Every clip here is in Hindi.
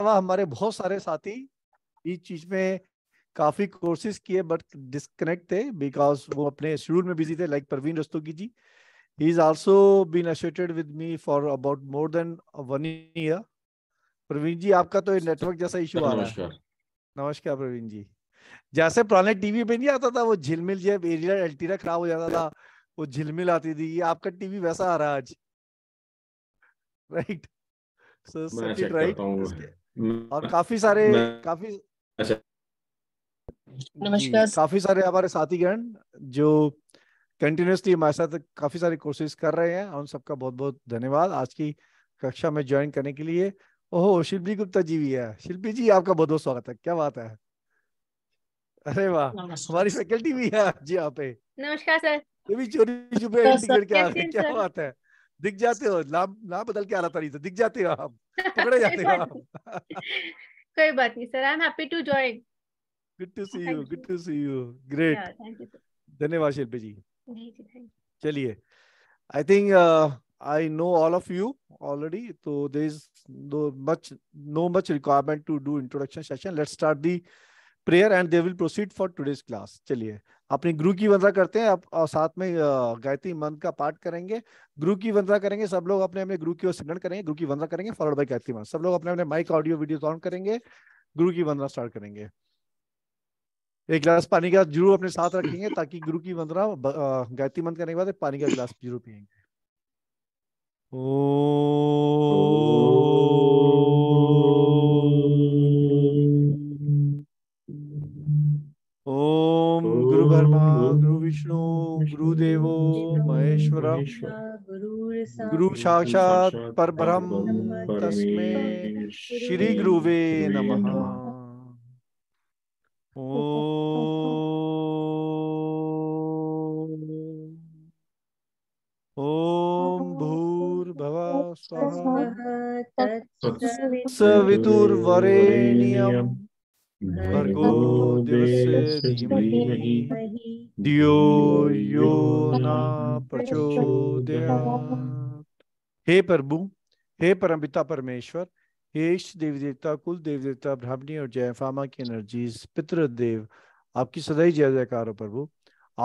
अलावा हमारे बहुत सारे साथी इस चीज में काफी कोर्सेज किए बट डिस्कनेक्ट थे बिकॉज वो अपने शेड्यूल में बिजी थे like Praveen Rastogi ji he is also been associated with me for about more than one year Praveen ji आपका तो नेटवर्क जैसा इशू आ रहा है नमस्कार प्रवीण जी जैसे पुराने टीवी पे नहीं आता था वो झिलमिल जब एरिया एल्टीरा खराब हो जाता था वो झिलमिल आती थी ये आपका टीवी वैसा आ रहा आज राइट सो सेट राइट और काफी सारे काफी अच्छा। नमस्कार काफी सारे हमारे साथीगण जो कंटिन्यूसली हमारे साथ काफी सारे कोर्सेज कर रहे हैं उन सबका बहुत बहुत धन्यवाद आज की कक्षा में ज्वाइन करने के लिए ओहो शिल्पी गुप्ता जी भी है शिल्पी जी आपका बहुत बहुत स्वागत है क्या बात है अरे वाह हमारी फैकल्टी भी है जी यहाँ पे नमस्कार सर ये भी चोरी चुपे क्या बात है दिख जाते हो नाम ना बदल के आ रहा था दिख जाते हो आप पकड़े जाते हो आप कोई बात नहीं sir I am happy to join good to see you good to see you great धन्यवाद शिल्पी जी चलिए I think I know all of you already, so there is no much no much requirement to do introduction session. Let's start the prayer, and they will proceed for today's class. चलिए अपनी गुरु की वंदना करते हैं और साथ में गायत्री मंत्र का पाठ करेंगे गुरु की वंदना करेंगे सब लोग अपने अपने गुरु की ओर सिमरण करेंगे गुरु की वंदना करेंगे फॉलोड बाय गायत्री मंत्र सब लोग अपने अपने माइक ऑडियो वीडियो ऑन करेंगे गुरु की वंदना स्टार्ट करेंगे एक गिलास पानी का जरूर अपने साथ रखेंगे ताकि गुरु की वंदना गायत्री मंत्र करने के बाद पानी का गिलास जरूर पियेंगे ओ गुरुवर्मा गुरु विष्णु गुरुदेव महेश्वर गुरु साक्षात पर ब्रह्म तस्मे श्री गुरुवे नमः ओम भूर्भुवः स्वः सवितुर्वरेण्यम् भर्गो दिवस्य यो न प्रचोदयात् हे प्रभु हे परमपिता परमेश्वर हे इष्ट देवी देवता कुल देवी देवता ब्राह्मणी और फामा की एनर्जीज देव आपकी सदैव जय जयकार हो प्रभु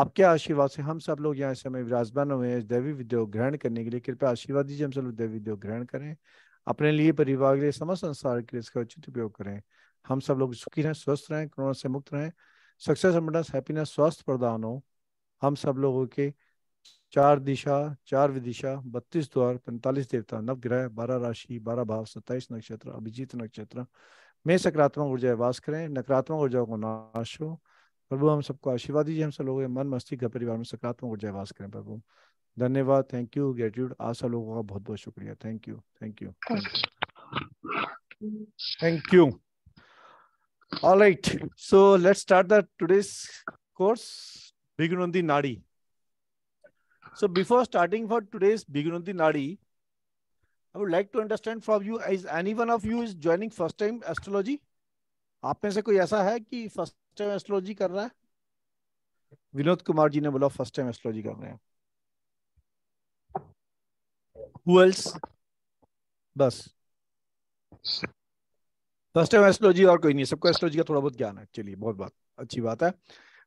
आपके आशीर्वाद से हम सब लोग यहाँ इस समय विराजमान हुए हैं दैवी विद्योग ग्रहण करने के लिए कृपया आशीर्वाद दीजिए हम सब लोग दैवी विद्योग ग्रहण करें अपने लिए परिवार के लिए समस्त संसार के लिए इसका उचित उपयोग करें हम सब लोग सुखी रहें स्वस्थ रहें कोरोना से मुक्त रहें सक्सेस एबंडेंस हैप्पीनेस स्वास्थ्य प्रदान हो हम सब लोगों के चार दिशा चार विदिशा बत्तीस द्वार पैंतालीस देवता नवग्रह बारह राशि बारह भाव सत्ताईस नक्षत्र अभिजीत नक्षत्र में सकारात्मक ऊर्जा वास करें नकारात्मक ऊर्जा को नाश हो प्रभु हम सबको आशीर्वाद दीजिए हम सब लोग मन मस्ती घर परिवार में सकारात्मक ऊर्जा वास करें प्रभु धन्यवाद थैंक यू ग्रेटिट्यूड आप सब लोगों का बहुत बहुत शुक्रिया thank you thank you thank you All right, so let's start the today's course, the Nadi. So before starting for today's the Nadi, I would like to understand from you, is any one of you is joining first time astrology? आप में से कोई ऐसा है कि first time astrology कर रहा है विनोद कुमार जी ने बोला फर्स्ट टाइम एस्ट्रोलॉजी कर रहे हैं हु एल्स बस फर्स्ट टाइम एस्ट्रोलॉजी और कोई नहीं सबको एस्ट्रोलॉजी का थोड़ा बहुत ज्ञान है चलिए बहुत बात अच्छी बात है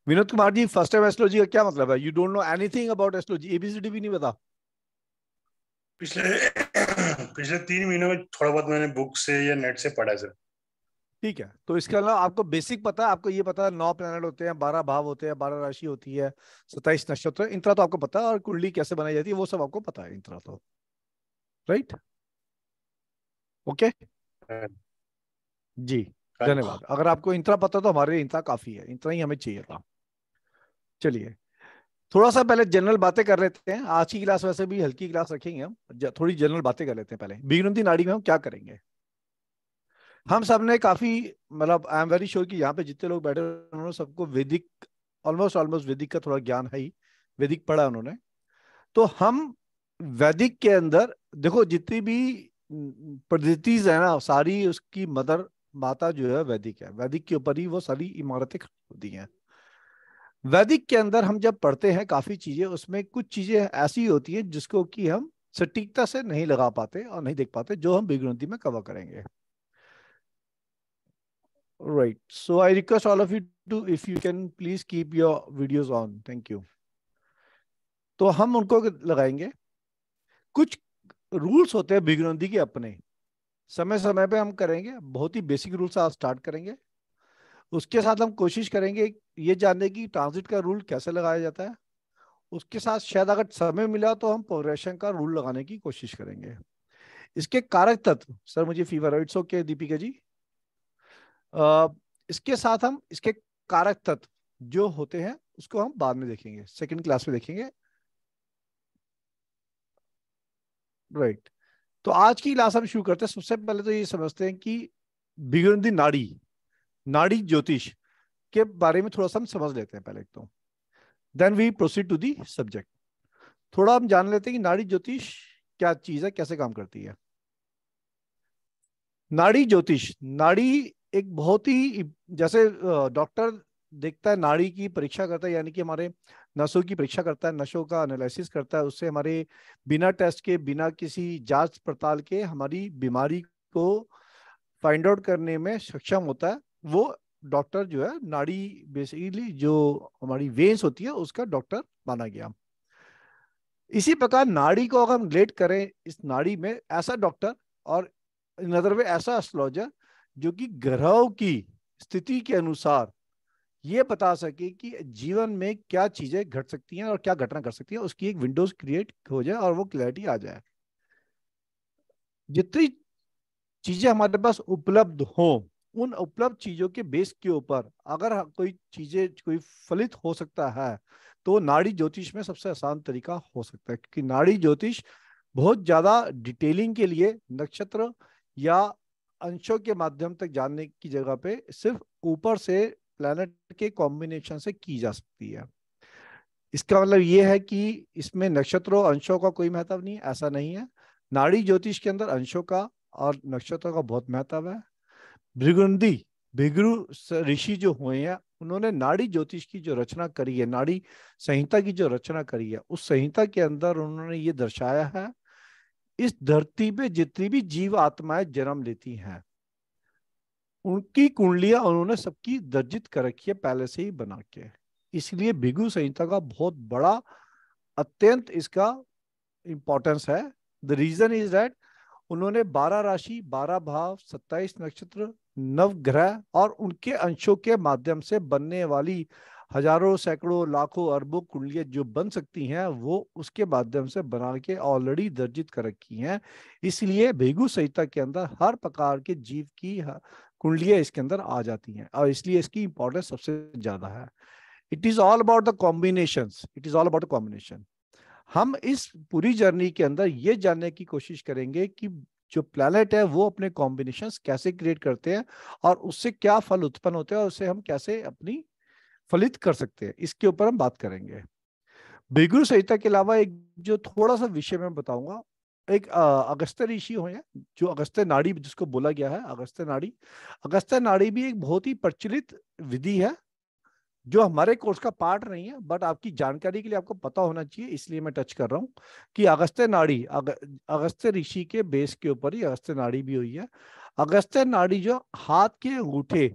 Vinod Kumar ji first time astrology का क्या मतलब है you don't know anything about astrology ABCD भी नहीं पता पिछले पिछले तीन महीनों में थोड़ा बहुत मैंने बुक से या नेट से पढ़ा सर ठीक है तो इसके अलावा आपको बेसिक पता है आपको ये पता है नौ प्लैनेट होते हैं बारह भाव होते हैं बारह राशि होती है सताइस नक्षत्र इन तरह तो आपको पता है और कुंडली कैसे बनाई जाती है वो सब आपको पता है इन तरह तो राइट ओके okay? हाँ। जी धन्यवाद अगर आपको इंतरा पता तो हमारे लिए इंतरा काफी है इंतरा ही हमें चाहिए था चलिए थोड़ा सा पहले जनरल बातें कर लेते हैं आज की क्लास वैसे भी हल्की क्लास रखेंगे हम थोड़ी जनरल बातें कर लेते हैं पहले बिगनती नाड़ी में हम क्या करेंगे हम सब ने काफी मतलब आई एम वेरी श्योर कि यहाँ पे जितने लोग बैठे उन्होंने सबको वैदिक ऑलमोस्ट ऑलमोस्ट वैदिक का थोड़ा ज्ञान है ही वैदिक पढ़ा उन्होंने तो हम वैदिक के अंदर देखो जितनी भी पद्धतिज है ना सारी उसकी मदर माता जो है वैदिक है वैदिक के ऊपर ही वो सारी इमारतें खड़ी होती हैं वैदिक के अंदर हम जब पढ़ते हैं काफी चीजें उसमें कुछ चीजें ऐसी होती हैं जिसको कि हम सटीकता से नहीं लगा पाते और नहीं देख पाते जो हम बिगनती में कवर करेंगे right so I request all of you to if you can please keep your videos on thank you तो हम उनको लगाएंगे कुछ रूल्स होते हैं भिगनंदी के अपने समय समय पे हम करेंगे बहुत ही बेसिक रूल से आज स्टार्ट करेंगे उसके साथ हम कोशिश करेंगे ये जानने की ट्रांजिट का रूल कैसे लगाया जाता है उसके साथ शायद अगर समय मिला तो हम प्रोग्रेशन का रूल लगाने की कोशिश करेंगे इसके कारक तत्व सर मुझे fever it's okay Deepika ji इसके साथ हम इसके कारक तत्व जो होते हैं उसको हम बाद में देखेंगे सेकंड क्लास में देखेंगे राइट right. तो आज की क्लास हम शुरू करते हैं सबसे पहले तो ये समझते हैं कि बिगुरंदी नाड़ी नाड़ी ज्योतिष के बारे में थोड़ा सा हम समझ लेते हैं पहले एक तो then we proceed to the subject थोड़ा हम जान लेते हैं कि नाड़ी ज्योतिष क्या चीज है कैसे काम करती है नाड़ी ज्योतिष नाड़ी एक बहुत ही जैसे डॉक्टर देखता है नाड़ी की परीक्षा करता है यानी कि हमारे नसों की परीक्षा करता है नशों का एनालिसिस करता है उससे हमारे बिना टेस्ट के बिना किसी जांच पड़ताल के हमारी बीमारी को फाइंड आउट करने में सक्षम होता है वो डॉक्टर जो है नाड़ी बेसिकली जो हमारी वेन्स होती है उसका डॉक्टर माना गया इसी प्रकार नाड़ी को अगर हम लेट करें इस नाड़ी में ऐसा डॉक्टर और नजर में ऐसा एस्ट्रोलॉजर जो कि ग्रहों की स्थिति के अनुसार ये बता सके कि जीवन में क्या चीजें घट सकती हैं और क्या घटना घट सकती है उसकी एक विंडोज क्रिएट हो जाए और वो क्लैरिटी आ जाए जितनी चीजें हमारे पास उपलब्ध हो उन उपलब्ध चीजों के बेस के ऊपर अगर कोई चीजें कोई फलित हो सकता है तो नाड़ी ज्योतिष में सबसे आसान तरीका हो सकता है क्योंकि नाड़ी ज्योतिष बहुत ज्यादा डिटेलिंग के लिए नक्षत्र या अंशों के माध्यम तक जानने की जगह पे सिर्फ ऊपर से प्लैनेट के कॉम्बिनेशन से की जा सकती है इसका मतलब ये है कि इसमें नक्षत्रों अंशों का कोई महत्व नहीं ऐसा नहीं है नाड़ी ज्योतिष के अंदर अंशों का और नक्षत्रों का बहुत महत्व है भृगुंदी भिगु ऋषि जो हुए हैं उन्होंने नाड़ी ज्योतिष की जो रचना करी है नाड़ी संहिता की जो रचना करी है उस संहिता के अंदर उन्होंने ये दर्शाया है इस धरती पे जितनी भी जीव आत्माएं जन्म लेती हैं उनकी कुंडलियां उन्होंने सबकी दर्जित कर रखी है पहले से ही बना के इसलिए भिगु संहिता का बहुत बड़ा अत्यंत इसका इंपॉर्टेंस है द रीजन इज दैट उन्होंने बारह राशि बारह भाव सत्ताईस नक्षत्र नव ग्रह और उनके अंशों के माध्यम से बनने वाली हजारों सैकड़ों लाखों अरबों कुंडलियां जो बन सकती हैं वो उसके माध्यम से बना के ऑलरेडी दर्जित कर रखी हैं इसलिए भेगू संहिता के अंदर हर प्रकार के जीव की कुंडलियां इसके अंदर आ जाती हैं और इसलिए इसकी इंपॉर्टेंस सबसे ज्यादा है it is all about the combination it is all about combination हम इस पूरी जर्नी के अंदर ये जानने की कोशिश करेंगे कि जो प्लैनेट है वो अपने कॉम्बिनेशन कैसे क्रिएट करते हैं और उससे क्या फल उत्पन्न होते हैं और उसे हम कैसे अपनी फलित कर सकते हैं इसके ऊपर हम बात करेंगे बेगुरु संहिता के अलावा एक जो थोड़ा सा विषय मैं बताऊंगा एक अगस्त्य ऋषि हुए हैं जो अगस्त्य नाड़ी जिसको बोला गया है अगस्त्य नाड़ी अगस्त्य नाड़ी भी एक बहुत ही प्रचलित विधि है जो हमारे कोर्स का पार्ट नहीं है बट आपकी जानकारी के लिए आपको पता होना चाहिए इसलिए मैं टच कर रहा हूँ कि अगस्त्य नाड़ी अग, अगस्त्य ऋषि के बेस के ऊपर ही अगस्त्य नाड़ी भी हुई है अगस्त्य नाड़ी जो हाथ के अंगूठे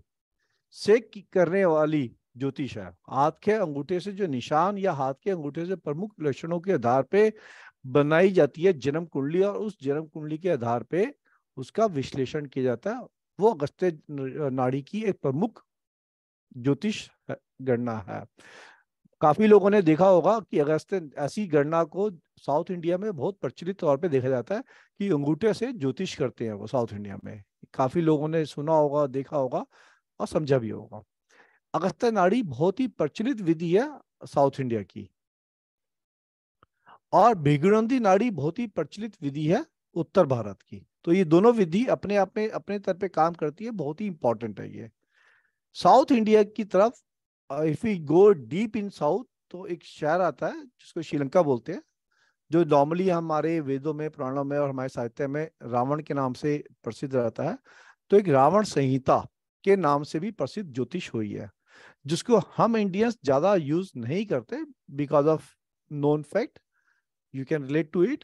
से करने वाली ज्योतिष है हाथ के अंगूठे से जो निशान या हाथ के अंगूठे से प्रमुख लक्षणों के आधार पे बनाई जाती है जन्म कुंडली और उस जन्म कुंडली के आधार पे उसका विश्लेषण किया जाता है वो अगस्त्य नाड़ी की एक प्रमुख ज्योतिष गणना है काफी लोगों ने देखा होगा कि अगस्त्य ऐसी गणना को साउथ इंडिया में बहुत प्रचलित तौर पे देखा जाता है कि अंगूठे से ज्योतिष करते हैं वो साउथ इंडिया में काफी लोगों ने सुना होगा देखा होगा और समझा भी होगा अगस्त्य नाड़ी बहुत ही प्रचलित विधि है साउथ इंडिया की और भिगुरंदी नाड़ी बहुत ही प्रचलित विधि है उत्तर भारत की तो ये दोनों विधि अपने आप में अपने तरफ पे काम करती है बहुत ही इंपॉर्टेंट है ये साउथ इंडिया की तरफ if you go deep in south तो एक शहर आता है जिसको श्रीलंका बोलते हैं जो नॉर्मली हमारे वेदों में पुराणों में और हमारे साहित्य में रावण के नाम से प्रसिद्ध रहता है तो एक रावण संहिता के नाम से भी प्रसिद्ध ज्योतिष हुई है जिसको हम इंडियंस ज्यादा यूज नहीं करते because of known fact you can relate to it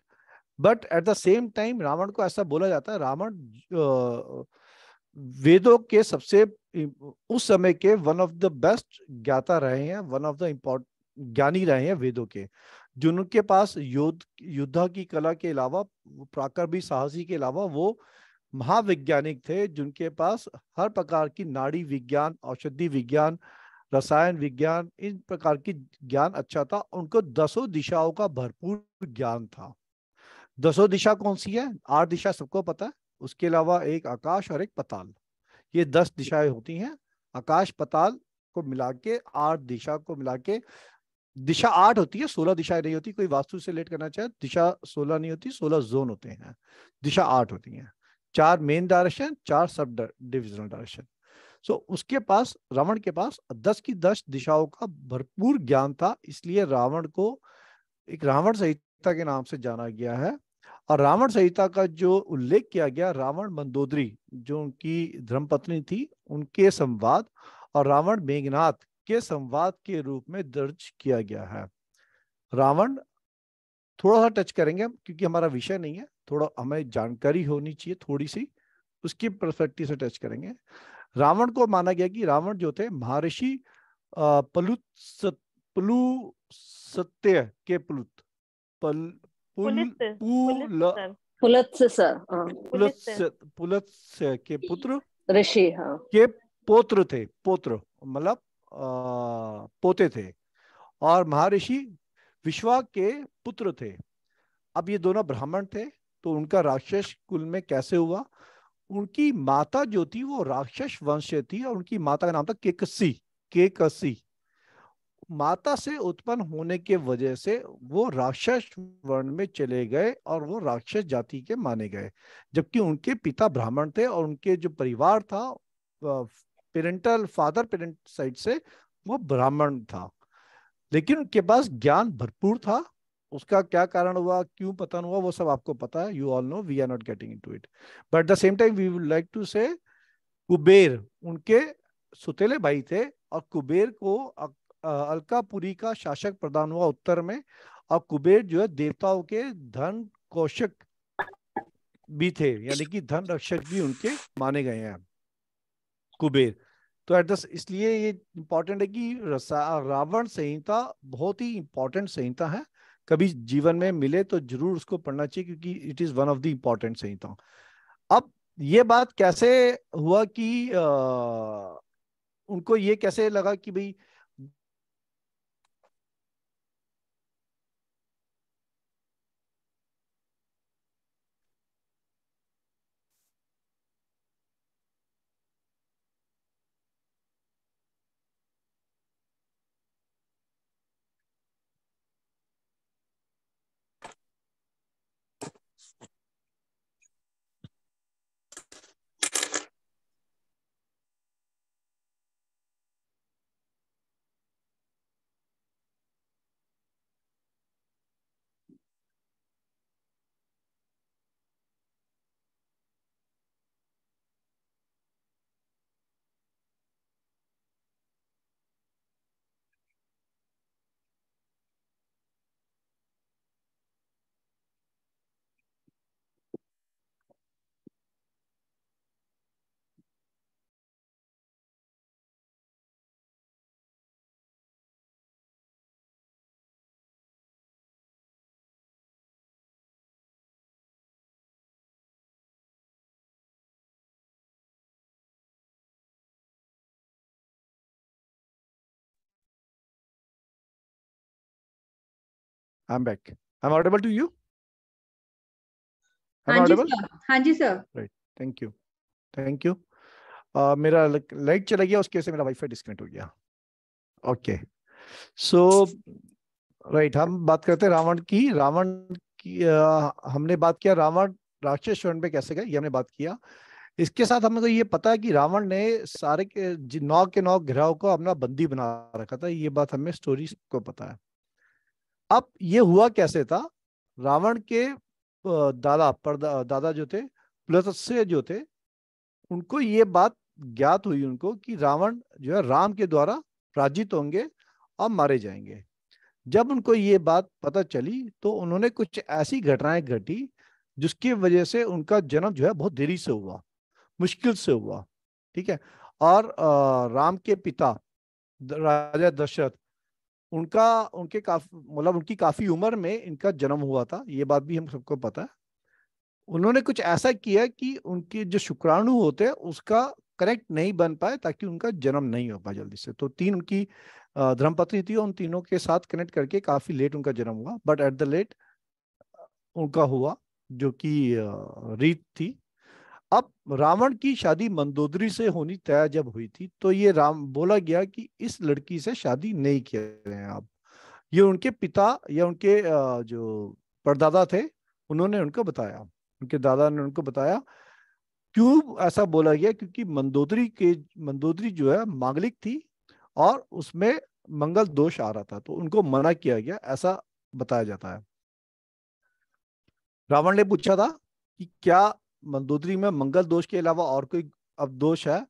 but at the same time Ravana को ऐसा बोला जाता है रावण वेदों के सबसे उस समय के वन ऑफ द बेस्ट ज्ञाता रहे हैं वन ऑफ द इम्पोर्ट ज्ञानी रहे हैं वेदों के जिनके पास युद्ध युद्धा की कला के अलावा प्राकर भी साहसी के अलावा वो महावैज्ञानिक थे जिनके पास हर प्रकार की नाड़ी विज्ञान औषधि विज्ञान रसायन विज्ञान इन प्रकार की ज्ञान अच्छा था उनको दसों दिशाओं का भरपूर ज्ञान था दसों दिशा कौन सी है आठ दिशा सबको पता है उसके अलावा एक आकाश और एक पताल ये दस दिशाएं होती हैं आकाश पताल को मिला के आठ दिशा को मिला के दिशा आठ होती है सोलह दिशाएं नहीं होती कोई वास्तु से लेट करना चाहे दिशा सोलह नहीं होती सोलह जोन होते हैं दिशा आठ होती है चार मेन डायरेक्शन चार sub divisional direction so so, उसके पास रावण के पास दस की दस दिशाओं का भरपूर ज्ञान था इसलिए रावण को एक रावण संहिता के नाम से जाना गया है और रावण संहिता का जो उल्लेख किया गया रावण मंदोदरी जो उनकी धर्मपत्नी थी उनके संवाद और रावण मेघनाथ के संवाद के रूप में दर्ज किया गया है रावण थोड़ा सा टच करेंगे हम क्योंकि हमारा विषय नहीं है थोड़ा हमें जानकारी होनी चाहिए थोड़ी सी उसकी परस्पेक्टिव से टच करेंगे रावण को माना गया कि रावण जो थे महर्षि पलुत सत्य के पलुत पल पुल पुल हाँ। के पुत्र ऋषि हाँ। के पोत्र थे पोत्र मतलब पोते थे और महर्षि विश्वा के पुत्र थे अब ये दोनों ब्राह्मण थे तो उनका राक्षस कुल में कैसे हुआ उनकी माता जो थी वो राक्षस वंश थी और उनकी माता का नाम था केकसी केकसी माता से उत्पन्न होने के वजह से वो राक्षस वर्ण में चले गए और वो राक्षस जाति के माने गए जबकि उनके पिता ब्राह्मण थे और उनके जो परिवार था पेरेंटल फादर पेरेंट साइड से वो ब्राह्मण था लेकिन उनके पास ज्ञान भरपूर था उसका क्या कारण हुआ क्यों पतन हुआ वो सब आपको पता है you all know we are not getting into it but the same time we would like to say Kuber उनके सुतेले भाई थे और कुबेर को अलकापुरी का शासक प्रदान हुआ उत्तर में और कुबेर जो है देवताओं के धन कौशक भी थे यानी कि धन रक्षक भी उनके माने गए हैं कुबेर तो एट दस इसलिए ये इम्पोर्टेंट है कि रावण संहिता बहुत ही इम्पोर्टेंट संहिता है कभी जीवन में मिले तो जरूर उसको पढ़ना चाहिए क्योंकि it is one of the important samhita अब ये बात कैसे हुआ कि आ, उनको ये कैसे लगा कि भाई I'm back. I'm audible to you? I'm audible? हाँ जी sir right thank you thank you मेरा लाइट चला गया उसके से मेरा वाईफाई डिस्कनेक्ट हो गया ओके सो राइट हम बात करते हैं रावण की रावण की uh, हमने बात किया रावण राक्षस स्वर्ण पे कैसे गए ये हमने बात किया इसके साथ हमें तो ये पता है कि रावण ने सारे के नौ के नौ ग्रहों को अपना बंदी बना रखा था ये बात हमें स्टोरी को पता है अब ये हुआ कैसे था रावण के दादा पर दादा जो थे पुलत्स्य जो थे उनको ये बात ज्ञात हुई उनको कि रावण जो है राम के द्वारा पराजित होंगे और मारे जाएंगे जब उनको ये बात पता चली तो उन्होंने कुछ ऐसी घटनाएं घटी जिसकी वजह से उनका जन्म जो है बहुत देरी से हुआ मुश्किल से हुआ ठीक है और राम के पिता राजा दशरथ उनका उनके काफी मतलब उनकी काफी उम्र में इनका जन्म हुआ था ये बात भी हम सबको पता है उन्होंने कुछ ऐसा किया कि उनके जो शुक्राणु होते हैं उसका करेक्ट नहीं बन पाए ताकि उनका जन्म नहीं हो पाए जल्दी से तो तीन उनकी धर्मपत्नी थी उन तीनों के साथ कनेक्ट करके काफी लेट उनका जन्म हुआ बट एट द लेट उनका हुआ जो कि रीत थी अब रावण की शादी मंदोदरी से होनी तय जब हुई थी तो ये राम बोला गया कि इस लड़की से शादी नहीं किए रहे हैं आप ये उनके पिता या उनके जो परदादा थे उन्होंने उनको बताया उनके दादा ने उनको बताया क्यों ऐसा बोला गया क्योंकि मंदोदरी के मंदोदरी जो है मांगलिक थी और उसमें मंगल दोष आ रहा था तो उनको मना किया गया ऐसा बताया जाता है रावण ने पूछा था कि क्या मंदोदरी में मंगल दोष के अलावा और कोई अब दोष है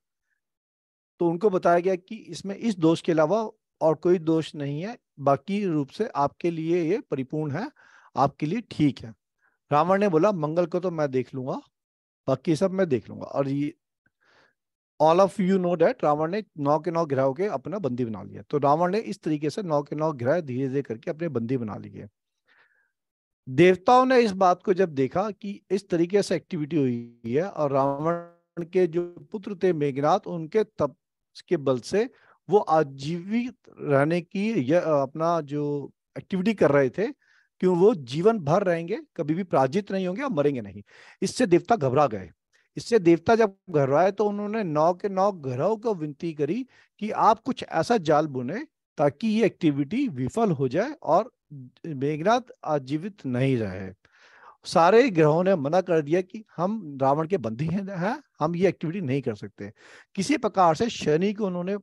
तो उनको बताया गया कि इसमें इस दोष के अलावा और कोई दोष नहीं है बाकी रूप से आपके लिए ये परिपूर्ण है आपके लिए ठीक है रावण ने बोला मंगल को तो मैं देख लूंगा बाकी सब मैं देख लूंगा और ये all of you know that Ravana ने नौ के नौ ग्रह के अपना बंदी बना लिया तो रावण ने इस तरीके से नौ के नौ ग्रह धीरे धीरे करके अपने बंदी बना लिए देवताओं ने इस बात को जब देखा कि इस तरीके से एक्टिविटी हुई है और रावण के जो पुत्र थे मेघनाथ उनके तप के बल से वो आजीवित रहने की या अपना जो एक्टिविटी कर रहे थे क्यों वो जीवन भर रहेंगे कभी भी पराजित नहीं होंगे और मरेंगे नहीं इससे देवता घबरा गए इससे देवता जब घबराए तो उन्होंने नौ के नौ ग्रहों को विनती करी कि आप कुछ ऐसा जाल बुने ताकि ये एक्टिविटी विफल हो जाए और मेघनाथ आजीवित नहीं रहे सारे ग्रहों ने मना कर दिया कि हम रावण के बंदी हैं है? हम ये एक्टिविटी नहीं कर सकते किसी प्रकार से शनि को उन्होंने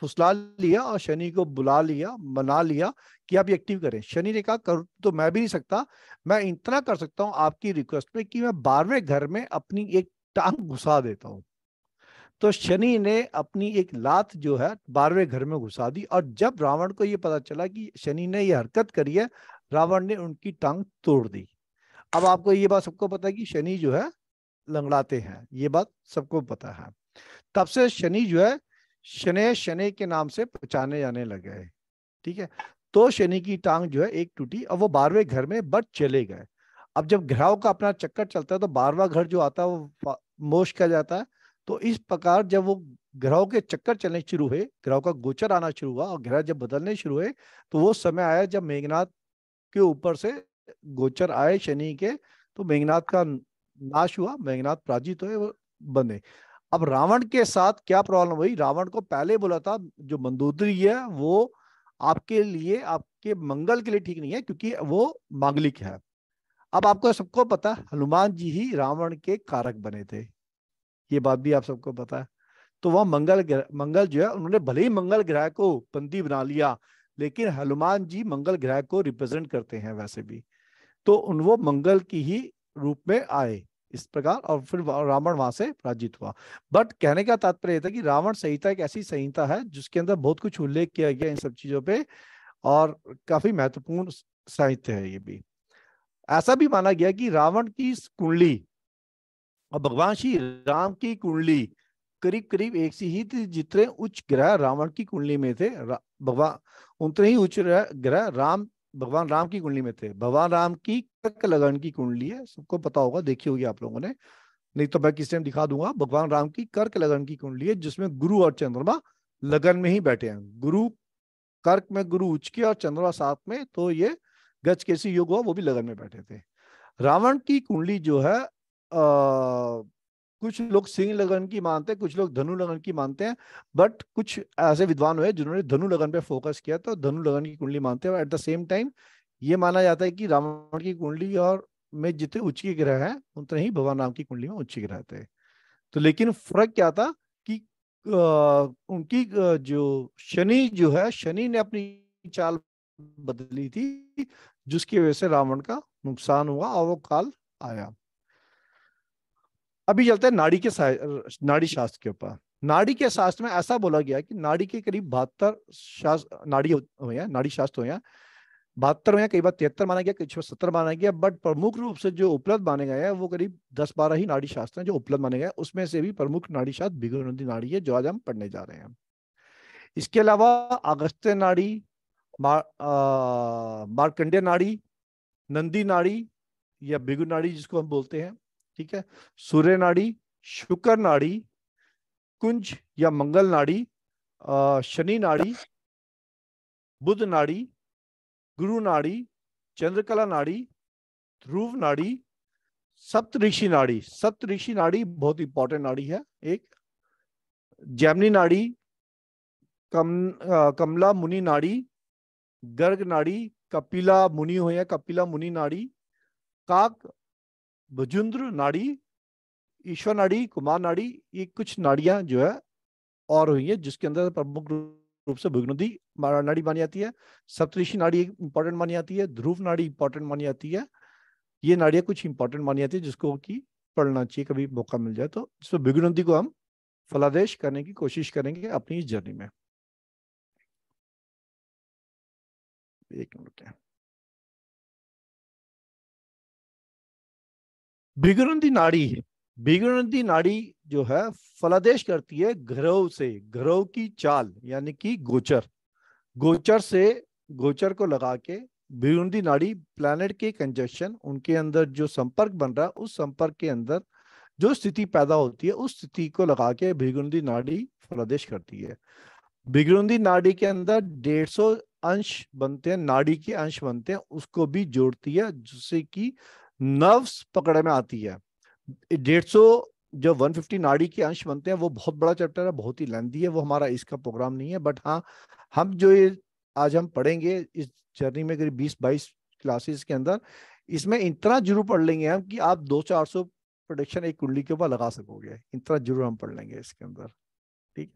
फुसला लिया और शनि को बुला लिया मना लिया कि आप ये एक्टिव करें शनि ने कहा कर तो मैं भी नहीं सकता मैं इतना कर सकता हूँ आपकी रिक्वेस्ट पे कि मैं बारहवें घर में अपनी एक टांग घुसा देता हूँ तो शनि ने अपनी एक लात जो है बारहवें घर में घुसा दी और जब रावण को यह पता चला कि शनि ने यह हरकत करी है रावण ने उनकी टांग तोड़ दी अब आपको ये बात सबको पता है कि शनि जो है लंगड़ाते हैं ये बात सबको पता है तब से शनि जो है शनि शनि के नाम से पहचाने जाने लगे ठीक है तो शनि की टांग जो है एक टूटी और वो बारहवें घर में बट चले गए अब जब घराव का अपना चक्कर चलता है तो बारवा घर जो आता है वो मोश का जाता है तो इस प्रकार जब वो ग्रह के चक्कर चलने शुरू हुए ग्रह का गोचर आना शुरू हुआ और ग्रह जब बदलने शुरू हुए तो वो समय आया जब मेघनाथ के ऊपर से गोचर आए शनि के तो मेघनाथ का नाश हुआ मेघनाथ पराजित हुए बने अब रावण के साथ क्या प्रॉब्लम हुई रावण को पहले बोला था जो मंदोदरी है वो आपके लिए आपके मंगल के लिए ठीक नहीं है क्योंकि वो मांगलिक है अब आपको सबको पता हनुमान जी ही रावण के कारक बने थे ये बात भी आप सबको पता है तो वह मंगल ग्रह मंगल जो है उन्होंने भले ही मंगल ग्रह को बंदी बना लिया लेकिन हनुमान जी मंगल ग्रह को रिप्रेजेंट करते हैं वैसे भी तो उन वो मंगल की ही रूप में आए इस प्रकार और फिर रावण वहां से पराजित हुआ बट कहने का तात्पर्य था कि रावण संहिता एक ऐसी संहिता है जिसके अंदर बहुत कुछ उल्लेख किया गया इन सब चीजों पे और काफी महत्वपूर्ण साहित्य है ये भी ऐसा भी माना गया कि रावण की कुंडली और भगवान श्री राम की कुंडली करीब करीब एक सी ही थी जितने उच्च ग्रह रावण की कुंडली में थे भगवान उतने ही उच्च ग्रह राम भगवान राम की कुंडली में थे भगवान राम की कर्क लगन की कुंडली है सबको पता होगा देखी होगी आप लोगों ने नहीं तो मैं किस टाइम दिखा दूंगा भगवान राम की कर्क लगन की कुंडली है जिसमें गुरु और चंद्रमा लगन में ही बैठे हैं गुरु कर्क में गुरु उचके और चंद्रमा साथ में तो ये गज कैसी युग हुआ वो भी लगन में बैठे थे रावण की कुंडली जो है कुछ लोग सिंह लगन की मानते हैं कुछ लोग धनु लगन की मानते हैं बट कुछ ऐसे विद्वान हुए जिन्होंने धनु लगन पे फोकस किया तो धनु लगन की कुंडली मानते हैं एट द सेम टाइम ये माना जाता है कि रावण की कुंडली और में जितने उच्ची ग्रह हैं उतने ही भगवान राम की कुंडली में उच्च ग्रह थे तो लेकिन फर्क क्या था कि आ, उनकी जो शनि जो है शनि ने अपनी चाल बदली थी जिसकी वजह से रावण का नुकसान हुआ और वो काल आया अभी चलते हैं नाड़ी के नाड़ी शास्त्र के ऊपर नाड़ी के शास्त्र में ऐसा बोला गया कि नाड़ी के करीब बहत्तर शास्त्र नाड़ी हो हैं नाड़ी शास्त्र हो हैं बहत्तर हो हैं कई बार तिहत्तर माना गया कई सत्तर माना गया बट प्रमुख रूप से जो उपलब्ध माने गए हैं वो करीब दस बारह ही नाड़ी शास्त्र हैं जो उपलब्ध माने गए उसमें से भी प्रमुख नाड़ी शास्त्र भिगोनदी नाड़ी है जो आज हम पढ़ने जा रहे हैं इसके अलावा अगस्त्य नाड़ी मार्कंडे नाड़ी नंदी नाड़ी या भिगु नाड़ी जिसको हम बोलते हैं ठीक है सूर्य नाड़ी शुक्र नाड़ी कुंज या मंगल नाड़ी शनि नाड़ी बुध नाड़ी गुरु नाड़ी चंद्रकला नाड़ी ध्रुव नाड़ी सप्तऋषि नाड़ी सप्तऋषि नाड़ी बहुत इंपॉर्टेंट नाड़ी है एक जैमनी नाड़ी कम कमला मुनि नाड़ी गर्ग नाड़ी कपिला मुनि हो या कपिला मुनि नाड़ी काक बजुंद्र नाड़ी ईश्वर नाड़ी कुमार नाड़ी ये कुछ नाड़ियां जो है और हुई है जिसके अंदर प्रमुख रूप से भुगनदी नाड़ी मानी जाती है सप्तऋषि नाड़ी इंपॉर्टेंट मानी जाती है ध्रुव नाड़ी इंपॉर्टेंट मानी जाती है ये नाड़ियाँ कुछ इंपॉर्टेंट मानी जाती है जिसको कि पढ़ना चाहिए कभी मौका मिल जाए तो इसमें भुगनदी को हम फलादेश करने की कोशिश करेंगे अपनी इस जर्नी में एक मिनट बिगड़ंती नाड़ी है बिगड़ंती नाड़ी जो है फलादेश करती है घरोव से घरोव की चाल यानी कि गोचर गोचर से गोचर को लगा के बिगड़ंती नाड़ी प्लैनेट के कंजेशन उनके अंदर जो संपर्क बन रहा है उस संपर्क के अंदर जो स्थिति पैदा होती है उस स्थिति को लगा के भिगुंदी नाड़ी फलादेश करती है भिगुंदी नाड़ी के अंदर डेढ़ सौ अंश बनते हैं नाड़ी के अंश बनते हैं उसको भी जोड़ती है जिससे कि नर्व्स पकड़े में आती है डेढ़ सौ जो 150 नाड़ी के अंश बनते हैं वो बहुत बड़ा चैप्टर है बहुत ही लेंदी है वो हमारा इसका प्रोग्राम नहीं है बट हाँ हम जो ये आज हम पढ़ेंगे इस जर्नी में करीब बीस बाईस क्लासेस के अंदर इसमें इतना जरूर पढ़ लेंगे हम कि आप दो चार सौ प्रोडक्शन एक कुंडली के ऊपर लगा सकोगे इतना जरूर हम पढ़ लेंगे इसके अंदर ठीक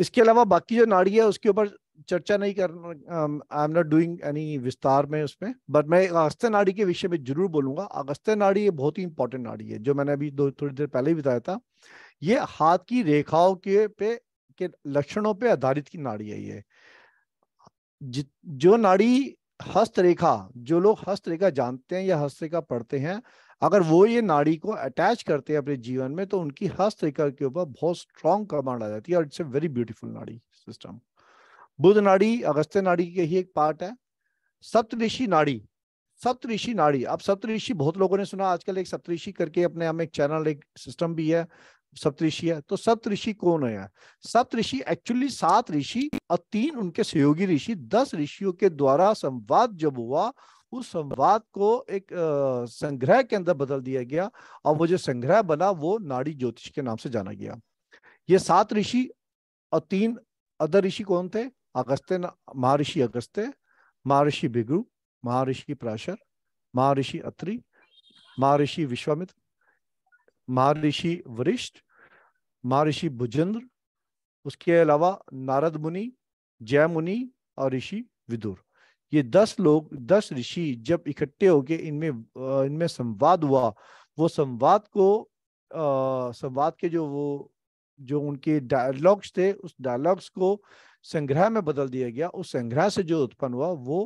इसके अलावा बाकी जो नाड़ी है उसके ऊपर चर्चा नहीं करना I am not doing any विस्तार में उसमें बट मैं अगस्त्य नाड़ी के विषय में जरूर बोलूंगा अगस्त्य नाड़ी ये बहुत ही इंपॉर्टेंट नाड़ी है जो मैंने अभी दो थोड़ी देर पहले ही बताया था ये हाथ की रेखाओं के पे के लक्षणों पे आधारित की नाड़ी है ये जो नाड़ी हस्तरेखा जो लोग हस्तरेखा जानते हैं या हस्तरेखा पढ़ते हैं अगर वो ये नाड़ी को अटैच करते हैं अपने जीवन में तो उनकी हस्तरेखा के ऊपर बहुत स्ट्रॉन्ग कमांड आ जाती है और it's a very beautiful nadi system Budh Nadi Agastya नाड़ी के ही एक पार्ट है सप्तऋषि नाड़ी सप्तऋषि नाड़ी अब सप्तऋषि बहुत लोगों ने सुना आजकल एक सप्तऋषि करके अपने हम एक चैनल एक सिस्टम भी है सप्तऋषि है तो सप्तऋषि कौन है सप्तऋषि एक्चुअली सात ऋषि और तीन उनके सहयोगी ऋषि दस ऋषियों के द्वारा संवाद जब हुआ उस संवाद को एक संग्रह के अंदर बदल दिया गया और वो जो संग्रह बना वो नाड़ी ज्योतिष के नाम से जाना गया ये सात ऋषि और तीन अदर ऋषि कौन थे अगस्त्य महर्षि अगस्त्य महर्षि भिगु महर्षि प्राशर महर्षि अत्रि महर्षि विश्वामित्र महर्षि वरिष्ठ महर्षि भुजेंद्र उसके अलावा नारद मुनि जय मुनि और ऋषि विदुर ये दस लोग दस ऋषि जब इकट्ठे होके इनमें इनमें संवाद हुआ वो संवाद को संवाद के जो वो जो उनके डायलॉग्स थे उस डायलॉग्स को संग्रह में बदल दिया गया उस संग्रह से जो उत्पन्न हुआ वो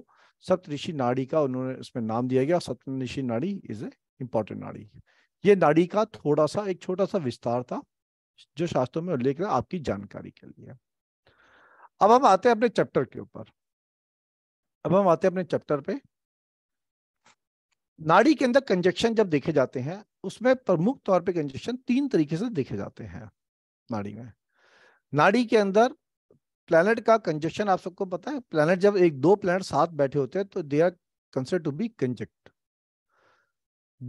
सप्तऋषि नाड़ी का उन्होंने उसमें नाम दिया गया सप्तऋषि नाड़ी इज ए इम्पोर्टेंट नाड़ी ये नाड़ी का थोड़ा सा एक छोटा सा विस्तार था जो शास्त्रों में उल्लेख रहा आपकी जानकारी के लिए अब हम आते हैं अपने चैप्टर के ऊपर अब हम आते हैं अपने चैप्टर पे नाड़ी के अंदर कंजेक्शन जब देखे जाते हैं उसमें प्रमुख तौर पे कंजेक्शन तीन तरीके से देखे जाते हैं नाड़ी में नाड़ी के अंदर प्लैनेट का कंजक्शन आप सबको पता है प्लैनेट जब एक दो प्लैनेट साथ बैठे होते हैं तो they are consider to be conjunct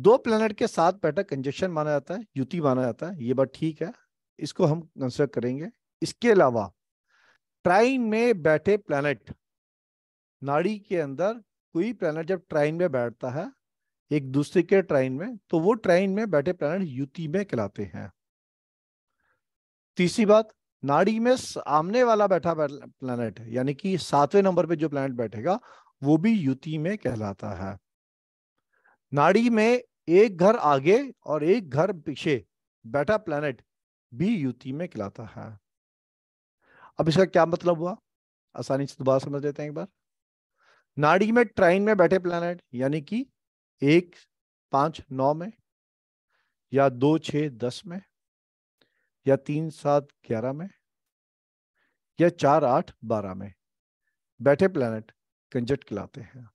दो प्लैनेट के साथ बैठा कंजक्शन माना जाता है युति माना जाता है ये बात ठीक है इसको हम कंसिडर करेंगे इसके अलावा ट्राइन में बैठे प्लैनेट नाड़ी के अंदर कोई प्लैनेट जब ट्राइन में बैठता है एक दूसरे के ट्राइन में तो वो ट्राइन में बैठे प्लैनेट युति में कहलाते हैं तीसरी बात नाड़ी में सामने वाला बैठा प्लैनेट यानी कि सातवें नंबर पे जो प्लैनेट बैठेगा वो भी युति में कहलाता है नाड़ी में एक घर आगे और एक घर पीछे बैठा प्लैनेट भी युति में कहलाता है अब इसका क्या मतलब हुआ आसानी से दोबारा समझ लेते हैं एक बार नाड़ी में ट्राइन में बैठे प्लैनेट यानी कि एक पांच नौ में या दो छ दस में या तीन सात ग्यारह में या चार आठ बारह में बैठे प्लैनेट कंजट कहलाते हैं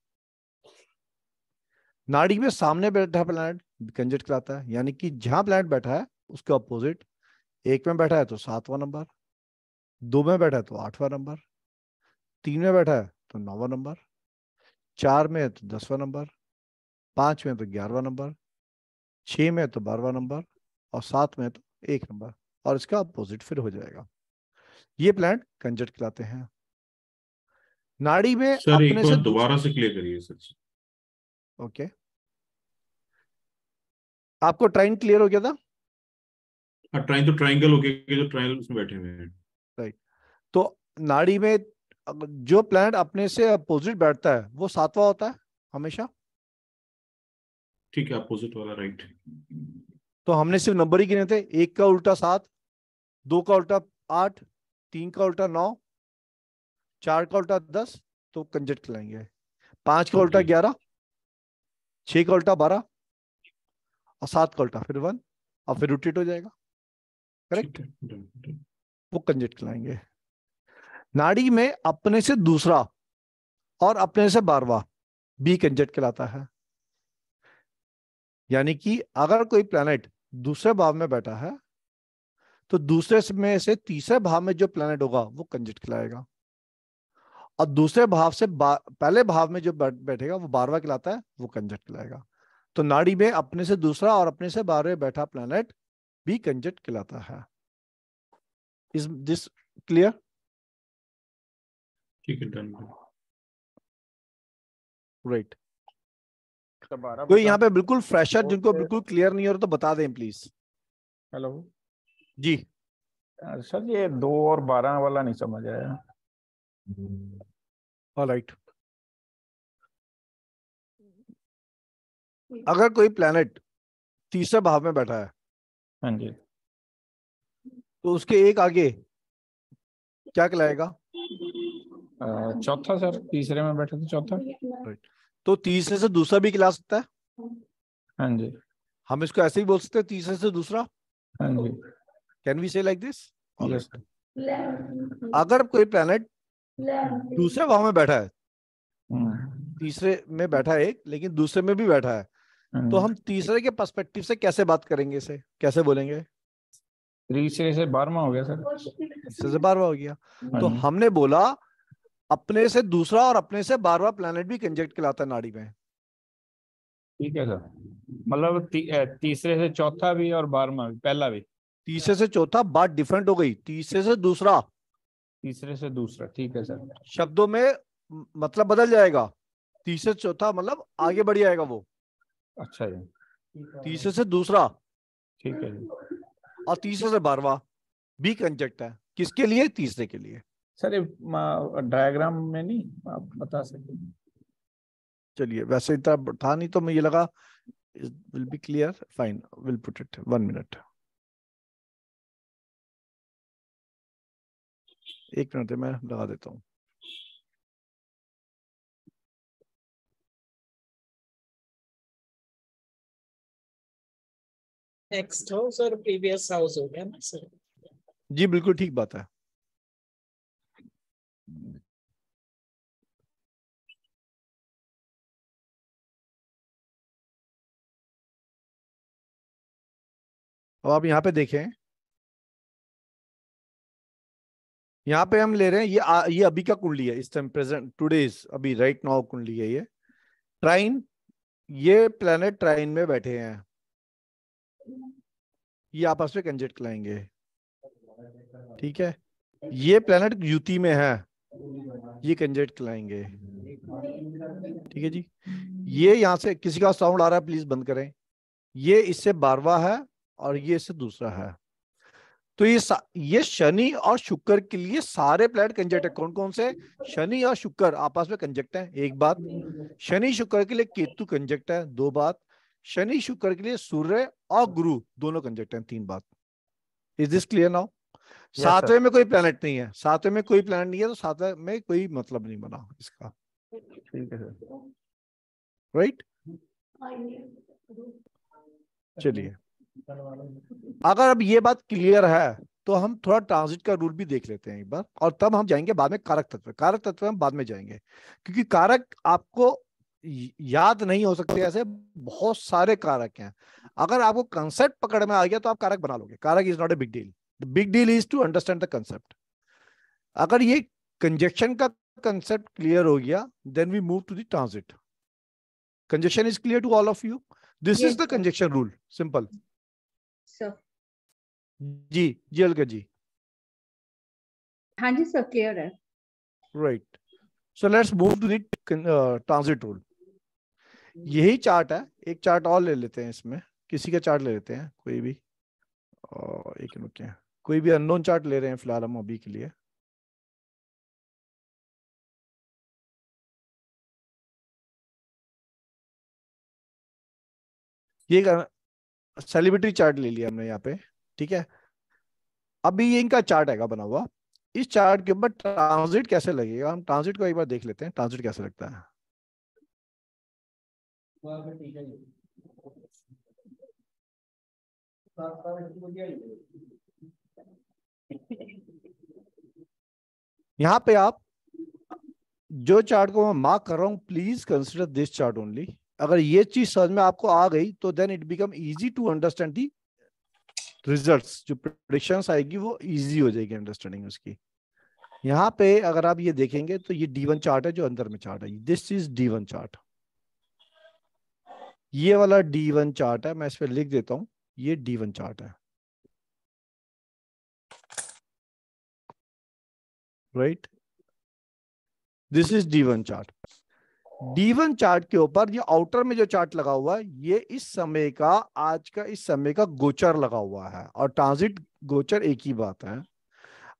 नाड़ी में सामने बैठा प्लैनेट कंजट कहलाता है यानी कि जहां प्लैनेट बैठा है उसके ऑपोजिट एक में बैठा है तो सातवां नंबर दो में बैठा है तो आठवां नंबर तीन में बैठा है तो नौवा नंबर चार में है तो दसवां नंबर पांच में तो ग्यारहवा नंबर छह में तो बारहवा नंबर और सात में तो एक नंबर और इसका अपोजिट फिर हो जाएगा ये प्लांट कंजट कहलाते हैं नाड़ी में सर, अपने से दोबारा से क्लियर करिए सर ओके आपको ट्राइन क्लियर हो गया था ट्राइन हाँ, तो ट्राइंगल हो गया जो ट्राइंगल उसमें बैठे हुए हैं राइट तो नाड़ी में जो प्लांट अपने से अपोजिट बैठता है वो सातवां होता है हमेशा ठीक है अपोजिट वाला राइट तो हमने सिर्फ नंबर ही गिने थे एक का उल्टा सात दो का उल्टा आठ तीन का उल्टा नौ चार का उल्टा दस तो कंजट खिलाएंगे पांच का उल्टा ग्यारह छह का उल्टा बारह और सात का उल्टा फिर वन और फिर रोटेट हो जाएगा करेक्ट वो कंजट खिलाएंगे नाड़ी में अपने से दूसरा और अपने से बारवा बी कंजट कहलाता है यानी कि अगर कोई प्लैनेट दूसरे भाव में बैठा है तो दूसरे में से तीसरे भाव में जो प्लेनेट होगा वो कंजट खिलाएगा और दूसरे भाव से पहले भाव में जो बैठेगा वो बारवा खिलाता है वो कंजट खिलाएगा तो नाड़ी में अपने से दूसरा और अपने से बारहवें बैठा प्लेनेट भी कंजट खिलाता है इज दिस क्लियर ठीक है डन राइट दोबारा कोई यहाँ पे बिल्कुल फ्रेशर जिनको बिल्कुल क्लियर नहीं हो रहा तो बता दें प्लीज हेलो जी सर ये दो और बारह वाला नहीं समझ आया ऑलराइट right. हम्म। अगर कोई प्लेनेट तीसरे भाव में बैठा है हाँ जी तो उसके एक आगे क्या कहलाएगा चौथा सर तीसरे में बैठे तो चौथा राइट right. तो तीसरे से दूसरा भी क्लास होता है हाँ जी हम इसको ऐसे ही बोल सकते हैं तीसरे से दूसरा हाँ जी can we say like this अगर कोई प्लेनेट दूसरे भाव में बैठा है हाँ। तीसरे में बैठा है एक लेकिन दूसरे में भी बैठा है हाँ तो हम तीसरे के पर्सपेक्टिव से कैसे बात करेंगे इसे कैसे बोलेंगे तीसरे से बारवा हो गया सर तीसरे से बारवा हो गया हाँ तो हमने बोला अपने से दूसरा और अपने से बारवा प्लैनेट भी कंजेक्ट कहलाता है नाड़ी में ठीक है सर मतलब ती, तीसरे से चौथा भी और बारहवा भी पहला भी तीसरे से चौथा बात डिफरेंट हो गई तीसरे से दूसरा तीसरे से दूसरा ठीक है सर शब्दों में मतलब बदल जाएगा तीसरे चौथा मतलब आगे बढ़ जाएगा वो अच्छा जी तीसरे से दूसरा ठीक है और तीसरे से बारवा भी कंजेक्ट है किसके लिए तीसरे के लिए सर डायग्राम में नहीं आप बता सकते चलिए वैसे इतना था नहीं तो मैं ये लगा will be clear fine will put it one minute एक मिनट मैं लगा देता हूँ नेक्स्ट हाउस और प्रीवियस हाउस हो गया ना सर जी बिल्कुल ठीक बात है अब आप यहां पे देखें यहां पे हम ले रहे हैं ये आ, ये अभी का कुंडली है इस टाइम प्रेजेंट टुडेज अभी राइट नाउ कुंडली है ये ट्राइन ये प्लेनेट ट्राइन में बैठे हैं ये आपस में कंजेक्ट लाएंगे ठीक है ये प्लेनेट युति में है ये कैंडिडेट खिलाएंगे ठीक है जी ये यहाँ से किसी का साउंड आ रहा है प्लीज बंद करें ये इससे बारवा है और ये इससे दूसरा है तो ये ये शनि और शुक्र के लिए सारे प्लेनेट कंजेक्ट है कौन कौन से शनि और शुक्र आपस में कंजेक्ट है एक बात शनि शुक्र के लिए केतु कंजक्ट है दो बात शनि शुक्र के लिए सूर्य और गुरु दोनों कंजेक्ट है तीन बात इज दिस क्लियर नाउ सातवें में कोई प्लैनेट नहीं है सातवें में कोई प्लानट नहीं है तो सातवें में कोई मतलब नहीं बना इसका ठीक है सर राइट चलिए अगर अब ये बात क्लियर है तो हम थोड़ा ट्रांजिट का रूल भी देख लेते हैं एक बार और तब हम जाएंगे बाद में कारक तत्व कारक तत्व हम बाद में जाएंगे क्योंकि कारक आपको याद नहीं हो सकते ऐसे बहुत सारे कारक हैं अगर आपको कंसेप्ट पकड़ में आ गया तो आप कारक बना लोगे karak is not a big deal the big deal is to understand the concept अगर ये कंजेक्शन का कंसेप्ट क्लियर हो गया then we move to the transit conjunction is clear to all of you this is the conjunction rule simple जी जी अलका जी हाँ जी सर क्लियर है right so let's move to the transit rule यही चार्ट है एक चार्ट और ले लेते हैं इसमें किसी का चार्ट ले लेते हैं कोई भी और oh, एक रुके हैं कोई भी अननोन चार्ट ले रहे हैं फिलहाल हम अभी के लिए ये सेलिब्रिटी चार्ट ले लिया हमने यहाँ पे ठीक है अभी ये इनका चार्ट है बना हुआ इस चार्ट के ऊपर ट्रांजिट कैसे लगेगा हम ट्रांजिट को एक बार देख लेते हैं ट्रांजिट कैसे लगता है ठीक है यहां पे आप जो चार्ट को मैं मार्क कर रहा हूं please consider this chart only अगर ये चीज समझ में आपको आ गई तो then it become easy to understand the results जो प्रिडिक्शंस आएगी वो इजी हो जाएगी अंडरस्टैंडिंग उसकी यहाँ पे अगर आप ये देखेंगे तो ये डी वन चार्ट है जो अंदर में चार्ट है this is D one chart ये वाला डी वन चार्ट है मैं इस पर लिख देता हूँ ये डी वन चार्ट है right this is D one chart D one chart के ऊपर ये आउटर में जो चार्ट लगा हुआ है ये इस समय का आज का इस समय का गोचर लगा हुआ है और ट्रांजिट गोचर एक ही बात है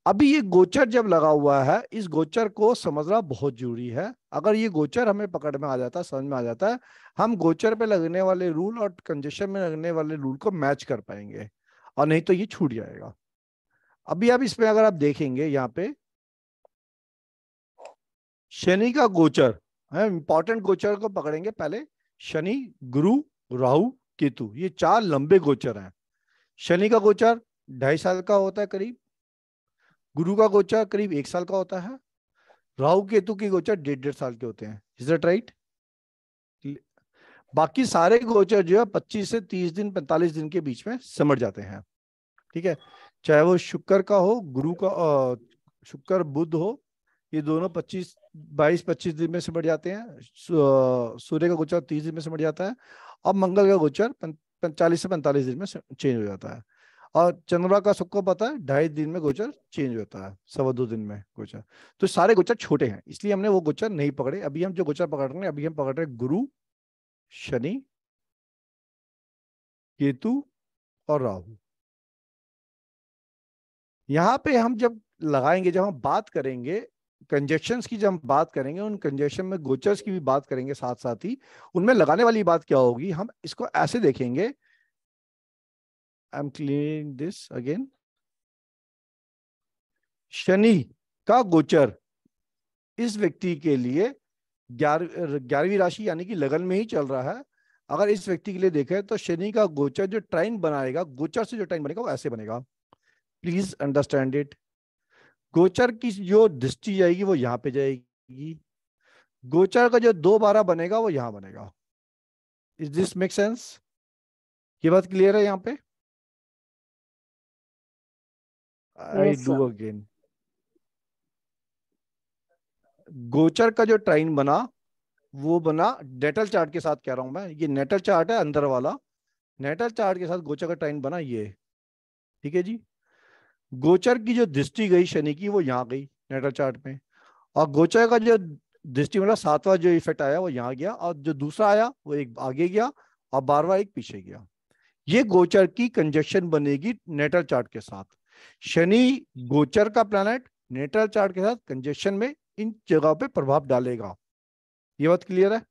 अभी ये गोचर जब लगा हुआ है इस गोचर को समझना बहुत जरूरी है अगर ये गोचर हमें पकड़ में आ जाता है समझ में आ जाता है हम गोचर पे लगने वाले रूल और कंजेशन में लगने वाले रूल को मैच कर पाएंगे और नहीं तो ये छूट जाएगा अभी आप इसमें अगर आप देखेंगे यहाँ पे शनि का गोचर है इंपॉर्टेंट गोचर को पकड़ेंगे पहले शनि गुरु राहु केतु ये चार लंबे गोचर हैं शनि का गोचर ढाई साल का होता है करीब गुरु का गोचर करीब एक साल का होता है राहु केतु के गोचर डेढ़ डेढ़ साल के होते हैं इज दट राइट बाकी सारे गोचर जो है पच्चीस से तीस दिन पैंतालीस दिन के बीच में समझ जाते हैं ठीक है चाहे वो शुक्र का हो गुरु का शुक्र बुद्ध हो ये दोनों 25 बाईस पच्चीस दिन में सिमट जाते हैं सूर्य का गोचर 30 दिन में सिमट जाता है और मंगल का गोचर पैंतालीस से पैंतालीस दिन में चेंज हो जाता है और चंद्रमा का सबको पता है ढाई दिन में गोचर चेंज होता है सवा दो दिन में गोचर तो सारे गोचर छोटे हैं इसलिए हमने वो गोचर नहीं पकड़े अभी हम जो गोचर पकड़ रहे हैं अभी हम पकड़ रहे हैं गुरु शनि केतु और राहु यहाँ पे हम जब लगाएंगे जब हम बात करेंगे कंजेशन की जब हम बात करेंगे उन कंजेशन में गोचर्स की भी बात करेंगे साथ साथ ही उनमें लगाने वाली बात क्या होगी हम इसको ऐसे देखेंगे I am this again Shani का गोचर इस व्यक्ति के लिए ग्यारहवीं ग्यारहवीं राशि यानी कि लगन में ही चल रहा है अगर इस व्यक्ति के लिए देखें तो शनि का गोचर जो ट्राइन बनाएगा गोचर से जो ट्राइन बनेगा वो ऐसे बनेगा प्लीज अंडरस्टैंड इट गोचर की जो दृष्टि जाएगी वो यहाँ पे जाएगी गोचर का जो दो बारह बनेगा वो यहाँ बनेगा इज दिस मेक सेंस ये बात क्लियर है यहाँ पे आई डू अगेन गोचर का जो ट्राइन बना वो बना डेटल चार्ट के साथ कह रहा हूं मैं ये नेटल चार्ट है अंदर वाला नेटल चार्ट के साथ गोचर का ट्राइन बना ये ठीक है जी गोचर की जो दृष्टि गई शनि की वो यहाँ गई नेटल चार्ट में और गोचर का जो दृष्टि मतलब सातवां जो इफेक्ट आया वो यहाँ गया और जो दूसरा आया वो एक आगे गया और बारवा एक पीछे गया ये गोचर की कंजक्शन बनेगी नेटल चार्ट के साथ शनि गोचर का प्लानट नेटल चार्ट के साथ कंजक्शन में इन जगह पे प्रभाव डालेगा ये बात क्लियर है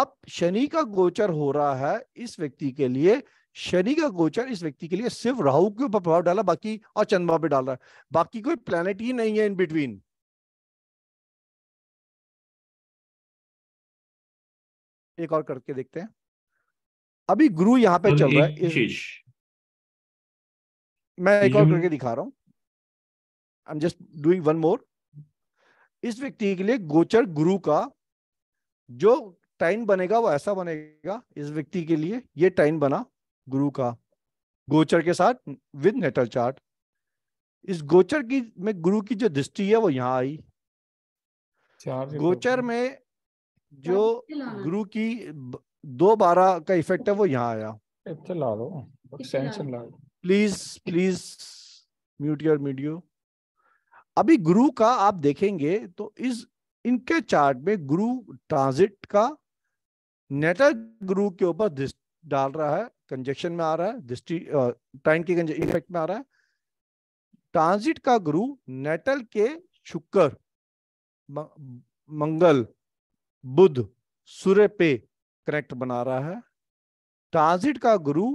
अब शनि का गोचर हो रहा है इस व्यक्ति के लिए शनि का गोचर इस व्यक्ति के लिए सिर्फ राहु के ऊपर प्रभाव डाला बाकी और चंद्रमा पे डाल रहा है बाकी कोई प्लेनेट ही नहीं है इन बिटवीन एक और करके देखते हैं अभी गुरु यहां पे चल रहा है इस... मैं एक और करके दिखा रहा हूं I am just doing one more इस व्यक्ति के लिए गोचर गुरु का जो टाइम बनेगा वो ऐसा बनेगा इस व्यक्ति के लिए ये टाइम बना गुरु का गोचर के साथ विद नेटल चार्ट इस गोचर की में गुरु की जो दृष्टि है वो यहाँ आई गोचर में जो गुरु की दो बारह का इफेक्ट है वो यहाँ आया दो please please mute your video अभी गुरु का आप देखेंगे तो इस इनके चार्ट में गुरु ट्रांजिट का नेटल गुरु के ऊपर डाल रहा है कंजेक्शन में आ रहा है दृष्टि टाइम के इफेक्ट में आ रहा है ट्रांजिट का गुरु नेटल के शुक्र मंगल बुध सूर्य पे कनेक्ट बना रहा है ट्रांजिट का गुरु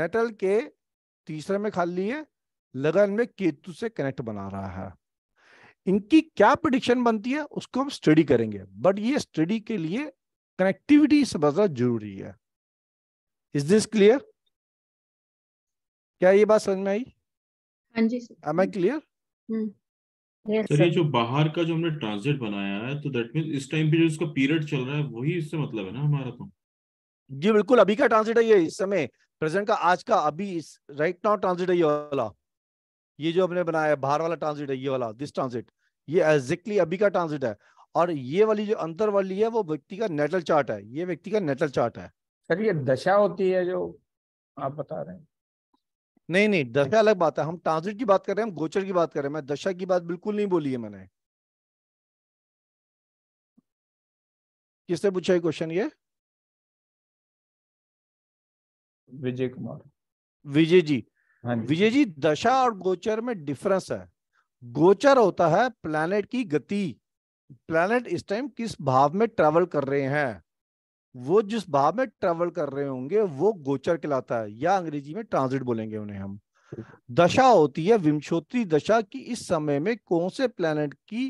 नेटल के तीसरे में खाली है लगन में केतु से कनेक्ट बना रहा है इनकी क्या प्रडिक्शन बनती है उसको हम स्टडी करेंगे बट ये स्टडी के लिए कनेक्टिविटी समझना जरूरी है इज दिस क्लियर क्या ये बात समझ में आई हाँ जी एम आई क्लियर सर ये जो बाहर का जो हमने ट्रांजिट बनाया है तो दैट मीन इस टाइम पे जो इसका पीरियड चल रहा है वही इससे मतलब है ना हमारा तो जी बिल्कुल अभी का ट्रांजिट है ये इस समय प्रेजेंट का आज का अभी इस राइट नाउ ट्रांजिट है ये वाला ये जो हमने बनाया है बाहर वाला ट्रांजिट है ये वाला दिस ट्रांजिट ये एग्जैक्टली अभी का ट्रांजिट है और ये वाली जो अंतर वाली है वो व्यक्ति का नेटल चार्ट है ये व्यक्ति का नेटल चार्ट है सर ये दशा होती है जो आप बता रहे हैं नहीं नहीं दशा अच्छा। अलग बात है हम ट्रांसिट की बात कर रहे हैं हम गोचर की बात कर रहे हैं मैं दशा की बात बिल्कुल नहीं बोली है मैंने किसने पूछा है क्वेश्चन ये विजय कुमार विजय हाँ जी विजय जी दशा और गोचर में डिफरेंस है गोचर होता है प्लैनेट की गति प्लैनेट इस टाइम किस भाव में ट्रेवल कर रहे हैं वो जिस भाव में ट्रेवल कर रहे होंगे वो गोचर कहलाता है या अंग्रेजी में ट्रांजिट बोलेंगे उन्हें हम दशा होती है विमशोत्री दशा की इस समय में कौन से प्लेनेट की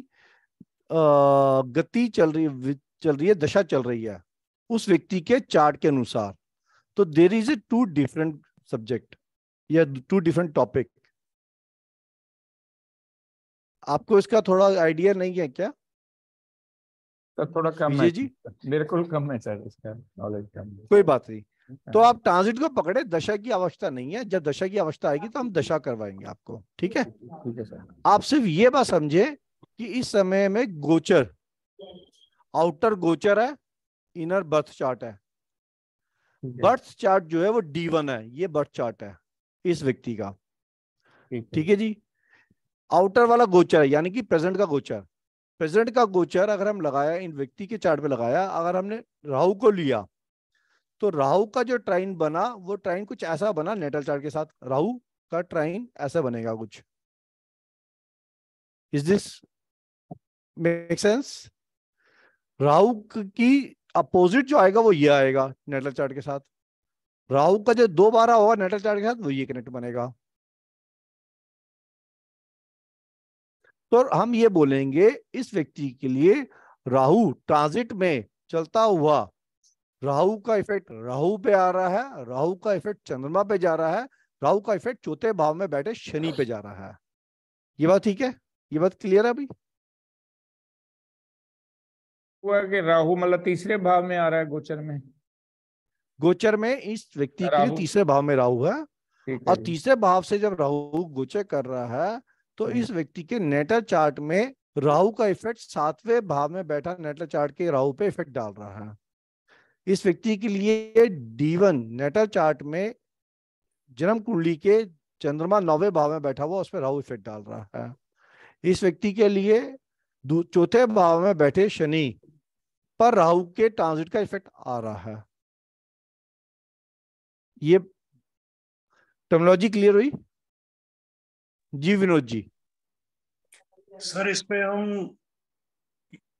गति चल रही चल रही है दशा चल रही है उस व्यक्ति के चार्ट के अनुसार तो there is a two different subject या टू डिफरेंट टॉपिक आपको इसका थोड़ा आइडिया नहीं है क्या तो थोड़ा कम है जी बिल्कुल कम है सर इसका नॉलेज कम है कोई बात नहीं तो हाँ। आप ट्रांसिट को पकड़े दशा की आवश्यकता नहीं है जब दशा की आवश्यकता आएगी तो हम दशा करवाएंगे आपको ठीक है ठीक है सर आप सिर्फ ये बात समझे कि इस समय में गोचर आउटर गोचर है इनर बर्थ चार्ट है बर्थ चार्ट जो है वो डी वन है ये बर्थ चार्ट है इस व्यक्ति का ठीक है जी आउटर वाला गोचर है यानी कि प्रेजेंट का गोचर प्रेजेंट का गोचर अगर हम लगाया इन व्यक्ति के चार्ट पे लगाया अगर हमने राहु को लिया तो राहु का जो ट्राइन बना वो ट्राइन कुछ ऐसा बना नेटल चार्ट के साथ राहु का ट्राइन ऐसा बनेगा कुछ is this make sense Rahu की अपोजिट जो आएगा वो ये आएगा नेटल चार्ट के साथ राहु का जो दो बारह होगा नेटल चार्ट के साथ वो ये कनेक्ट बनेगा तो हम ये बोलेंगे इस व्यक्ति के लिए राहु ट्रांजिट में चलता हुआ राहु का इफेक्ट राहु पे आ रहा है राहु का इफेक्ट चंद्रमा पे जा रहा है राहु का इफेक्ट चौथे भाव में बैठे शनि पे जा रहा है ये बात ठीक है ये बात क्लियर है अभी हुआ कि राहु मतलब तीसरे भाव में आ रहा है गोचर में गोचर में इस व्यक्ति के तीसरे भाव में राहु है और तीसरे भाव से जब राहु गोचर कर रहा है तो हम्म। इस व्यक्ति के नेटर चार्ट में राहु का इफेक्ट सातवें भाव में बैठा नेटर चार्ट के राहु पे इफेक्ट डाल रहा है इस व्यक्ति के लिए डीवन नेटर चार्ट में जन्म कुंडली के चंद्रमा नौवे भाव में बैठा हुआ उस पर राहु इफेक्ट डाल रहा है इस व्यक्ति के लिए चौथे भाव में बैठे शनि पर राहु के ट्रांजिट का इफेक्ट आ रहा है ये टर्मोलॉजी क्लियर हुई जी विनोद जी सर इस पे हम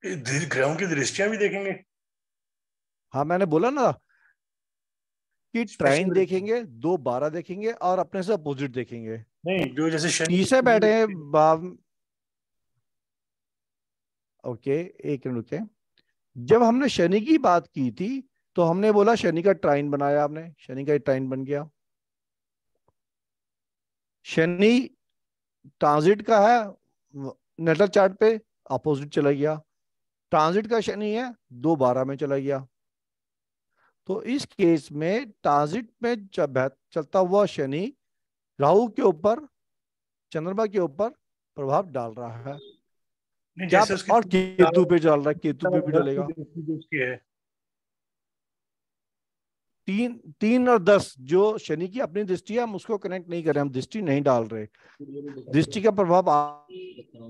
ग्रहों की दृष्टिया भी देखेंगे हाँ मैंने बोला ना कि ट्राइन देखेंगे दो बारह देखेंगे और अपने से अपोजिट देखेंगे नहीं जो जैसे पीछे बैठे हैं बाब ओके एक मिनट रुके जब हमने शनि की बात की थी तो हमने बोला शनि का ट्राइन बनाया आपने शनि का ट्राइन बन गया शनि ट्रांजिट का है नेटल चार्ट पे अपोजिट चला गया ट्रांजिट का शनि है दो बारह में चला गया तो इस केस में ट्रांजिट में चलता हुआ शनि राहु के ऊपर चंद्रमा के ऊपर प्रभाव डाल रहा है और केतु पे डाल रहा है केतु पे भी डालेगा तीन तीन और दस जो शनि की अपनी दृष्टि है हम उसको कनेक्ट नहीं कर रहे हम दृष्टि नहीं डाल रहे दृष्टि का प्रभाव आ,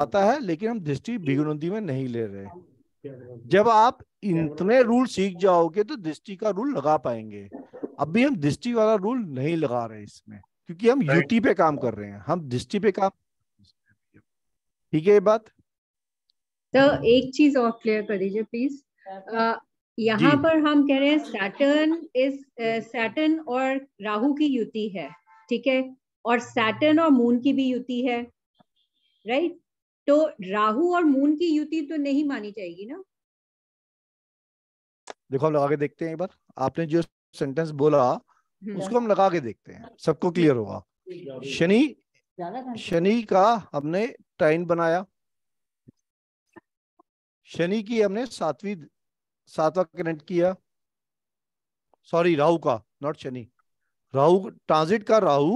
आता है लेकिन हम दृष्टि भिगनोदी में नहीं ले रहे जब आप इतने रूल सीख जाओगे तो दृष्टि का रूल लगा पाएंगे अभी हम दृष्टि वाला रूल नहीं लगा रहे इसमें क्योंकि हम यूटी पे काम कर रहे हैं हम दृष्टि पे काम ठीक है ये बात तो एक चीज और क्लियर कर दीजिए प्लीज यहाँ पर हम कह रहे हैं सैटर्न इस सैटर्न और राहु की युति है ठीक है और सैटर्न और मून की भी युति है राइट तो राहु और मून की युति तो नहीं मानी जाएगी ना देखो हम लगा के देखते हैं एक बार आपने जो सेंटेंस बोला हम्म। उसको हम लगा के देखते हैं सबको क्लियर होगा शनि शनि का हमने टाइम बनाया शनि की हमने सातवीं सातवा कनेक्ट किया सॉरी राहु का नॉट शनि राहु ट्रांजिट का राहु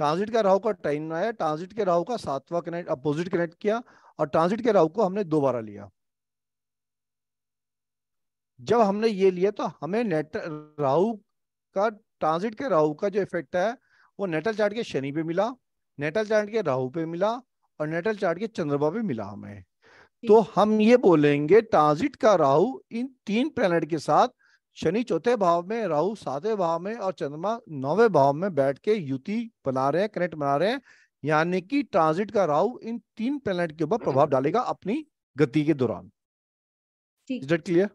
ट्रांजिट का राहु का टाइम आया ट्रांजिट के राहु का सातवा कनेक्ट अपोजिट कनेक्ट किया और ट्रांजिट के राहु को हमने दोबारा लिया जब हमने ये लिया तो हमें नेट राहु का ट्रांजिट के राहु का जो इफेक्ट है वो नेटल चार्ट के शनि पे मिला नेटल चार्ट के राहु पे मिला और नेटल चार्ट के चंद्रमा पे मिला हमें तो हम ये बोलेंगे ट्रांजिट का राहु इन तीन प्लेनेट के साथ शनि चौथे भाव में राहु सातवें भाव में और चंद्रमा नौवे भाव में बैठ के युति बना रहे हैं कनेक्ट बना रहे हैं यानी कि ट्रांजिट का राहु इन तीन प्लेनेट के ऊपर प्रभाव डालेगा अपनी गति के दौरान क्लियर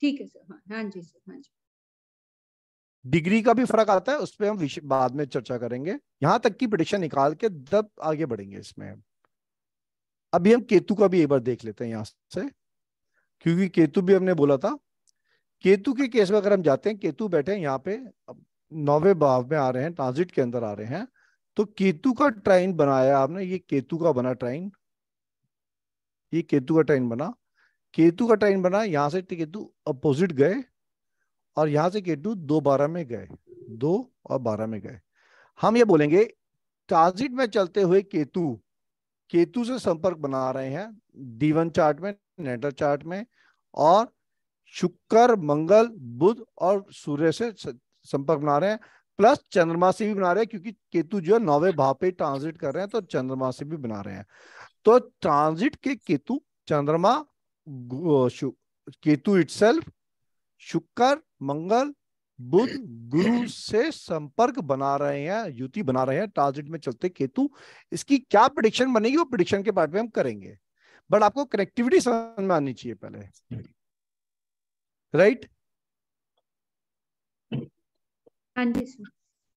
ठीक है सर हाँ, हाँ जी सर हाँ जी डिग्री का भी फर्क आता है उस पर हम बाद में चर्चा करेंगे यहाँ तक की प्रडिक्शन निकाल के तब आगे बढ़ेंगे इसमें अभी हम केतु का भी एक बार देख लेते हैं यहां से क्योंकि केतु भी हमने बोला था केतु के केस में अगर हम जाते हैं केतु बैठे हैं यहाँ पे नौवे भाव में आ रहे हैं ट्रांजिट के अंदर आ रहे हैं तो केतु का ट्राइन बनाया आपने ये केतु का बना ट्राइन ये केतु का ट्राइन बना केतु का ट्राइन बना यहां से केतु अपोजिट गए और यहां से केतु दो बारह में गए दो और बारह में गए हम ये बोलेंगे ट्रांजिट में चलते हुए केतु केतु से संपर्क बना रहे हैं डीवन चार्ट में नेटर चार्ट में और शुक्र मंगल बुध और सूर्य से संपर्क बना रहे हैं प्लस चंद्रमा से भी बना रहे हैं क्योंकि केतु जो है नौवे भाव पे ट्रांजिट कर रहे हैं तो चंद्रमा से भी बना रहे हैं तो ट्रांजिट के केतु चंद्रमा केतु सेल्फ शुक्र मंगल बुद्ध गुरु से संपर्क बना रहे हैं युति बना रहे हैं ट्रांजिट में चलते केतु इसकी क्या प्रडिक्शन बनेगी वो प्रिडिक्शन के पार्ट में हम करेंगे बट आपको कनेक्टिविटी समझ में आनी चाहिए पहले राइट हाँ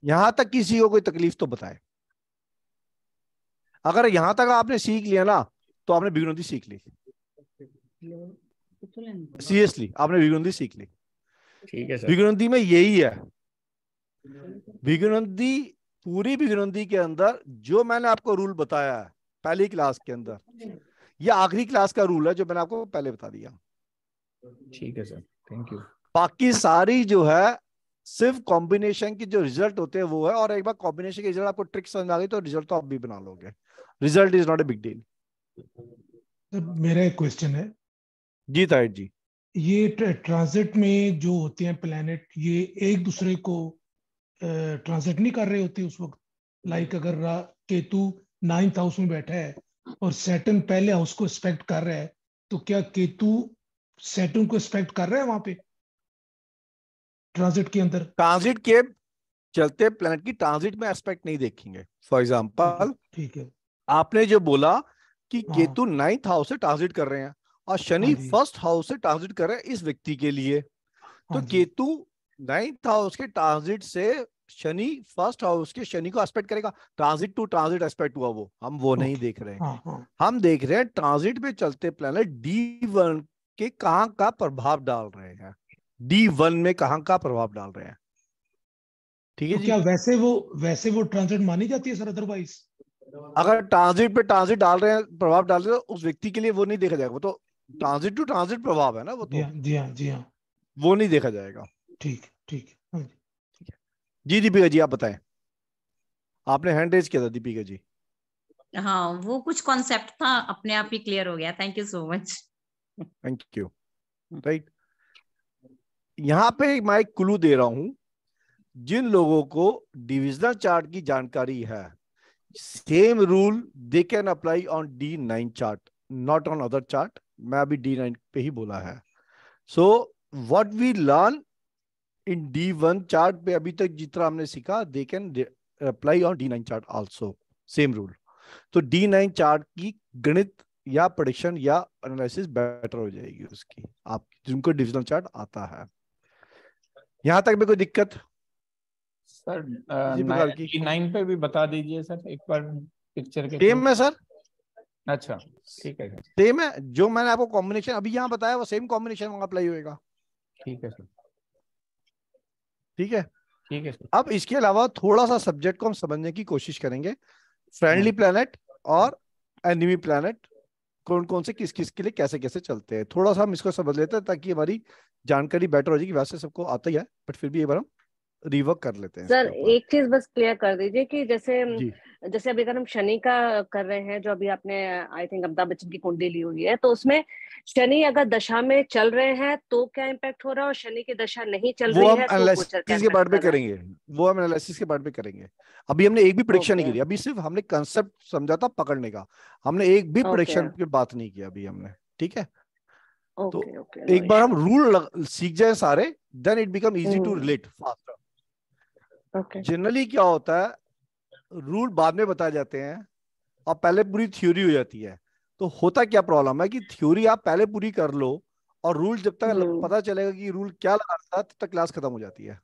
यहां तक किसी को कोई तकलीफ तो बताए अगर यहां तक आपने सीख लिया ना तो आपने बिगनोदी सीख ली सीरियसली आपने बिगनोदी सीख ली ठीक है में यही है भिगनंदी पूरी भिगनंदी के अंदर जो मैंने आपको रूल बताया है पहली क्लास के अंदर ये आखिरी क्लास का रूल है जो मैंने आपको पहले बता दिया ठीक है सर थैंक यू बाकी सारी जो है सिर्फ कॉम्बिनेशन की जो रिजल्ट होते हैं वो है और एक बार कॉम्बिनेशन के रिजल्ट आपको ट्रिक समझ आ गई तो रिजल्ट तो आप भी बना लोगे result is not a big deal मेरा एक क्वेश्चन है जी ताहिर जी ये ट्रांजिट में जो होते हैं प्लैनेट ये एक दूसरे को ट्रांजिट नहीं कर रहे होते उस वक्त लाइक अगर केतु नाइन्थ हाउस में बैठा है और सैटन पहले हाउस को एक्सपेक्ट कर रहा है तो क्या केतु सैटन को एक्सपेक्ट कर रहा है वहां पे ट्रांजिट के अंदर ट्रांजिट के चलते प्लेनेट की ट्रांजिट में एस्पेक्ट नहीं देखेंगे फॉर एग्जाम्पल ठीक है आपने जो बोला कि हाँ। केतु नाइन्थ हाउस से ट्रांजिट कर रहे हैं और शनि हाँ फर्स्ट हाउस से ट्रांजिट कर रहा है इस व्यक्ति के लिए तो हाँ केतु नाइन्थ हाउस के ट्रांजिट से शनि फर्स्ट हाउस के शनि को एस्पेक्ट करेगा ट्रांजिट टू ट्रांजिट एस्पेक्ट हुआ वो हम वो नहीं देख रहे हैं हाँ, हम देख रहे हैं ट्रांजिट पे चलते प्लेनेट डी वन के कहा का प्रभाव डाल रहे हैं डी वन में कहा का प्रभाव डाल रहे हैं ठीक है तो क्या वैसे वो वैसे वो ट्रांजिट मानी जाती है सर अदरवाइज अगर ट्रांजिट पे ट्रांजिट डाल रहे हैं प्रभाव डाल रहे हैं उस व्यक्ति के लिए वो नहीं देखा जाएगा वो तो ट्रांजिट टू ट्रांजिट प्रभाव है ना वो तो हाँ, जी हाँ जी हाँ वो नहीं देखा जाएगा ठीक ठीक हाँ जी दीपिका जी आप बताएं आपने हैंड रेज किया था दीपिका जी हाँ वो कुछ कॉन्सेप्ट था अपने आप ही क्लियर हो गया thank you so much thank you right यहाँ पे मैं एक क्लू दे रहा हूं जिन लोगों को डिविजनल चार्ट की जानकारी है same rule they can apply on D nine chart not on other chart मैं अभी डी नाइन पे ही बोला है so what we learn in D one chart पे अभी तक जितना हमने सीखा they can apply on D nine chart also same rule तो डी नाइन चार्ट की गणित या प्रोडिक्शन या एनालिसिस बेटर हो जाएगी उसकी आप जिनको डिविजनल चार्ट आता है यहां तक में कोई दिक्कत सर नाइन पे भी बता दीजिए सर एक बार पिक्चर के सेम है सर अच्छा ठीक है सेम है जो मैंने आपको कॉम्बिनेशन अभी यहाँ बताया वो सेम कॉम्बिनेशन वहां अप्लाई होएगा ठीक है सर ठीक है ठीक है अब इसके अलावा थोड़ा सा सब्जेक्ट को हम समझने की कोशिश करेंगे फ्रेंडली हम्म। प्लेनेट और एनिमी प्लेनेट कौन कौन से किस किस के लिए कैसे कैसे चलते हैं थोड़ा सा हम इसको समझ लेते हैं ताकि हमारी जानकारी बेटर हो जाएगी वैसे तो सबको आता ही है बट फिर भी एक बार हम रिवर्क कर लेते हैं सर एक चीज बस क्लियर कर दीजिए कि जैसे जैसे अभी अगर हम शनि का कर रहे हैं जो अभी आपने आई थिंक अमिताभ बच्चन की कुंडली ली हुई है तो उसमें शनि अगर दशा में चल रहे हैं तो क्या इम्पैक्ट हो रहा है और शनि की दशा नहीं चल रही है तो के में करेंगे वो हम एनालिसिस के बारे में करेंगे अभी हमने एक भी परीक्षा नहीं करी अभी सिर्फ हमने कंसेप्ट समझा था पकड़ने का हमने एक भी परीक्षा की बात नहीं की अभी हमने ठीक है तो एक बार हम रूल सीख जाए सारे then it become easy to relate faster generally क्या होता है रूल बाद में बताए जाते हैं और पहले पूरी थ्योरी हो जाती है तो होता क्या प्रॉब्लम है कि थ्योरी आप पहले पूरी कर लो और रूल जब तक हम्म। पता चलेगा कि रूल क्या लगा था तब तक क्लास खत्म हो जाती है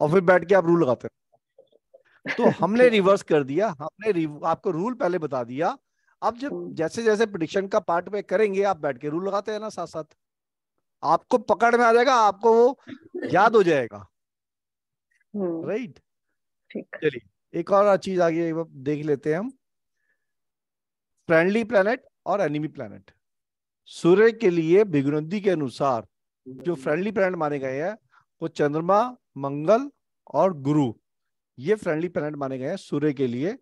और फिर बैठ के आप रूल लगाते हैं तो हमने रिवर्स कर दिया हमने आपको रूल पहले बता दिया अब जब जैसे जैसे प्रडिक्शन का पार्ट में करेंगे आप बैठ के रूल लगाते हैं ना साथ साथ आपको पकड़ में आ जाएगा आपको वो याद हो जाएगा राइट हम्म। चलिए एक और चीज आगे देख लेते हैं हम फ्रेंडली प्लैनेट और एनिमी प्लैनेट सूर्य के लिए भिगनोदी के अनुसार जो फ्रेंडली प्लैनेट माने गए हैं वो चंद्रमा मंगल और गुरु ये फ्रेंडली प्लैनेट माने गए हैं सूर्य के लिए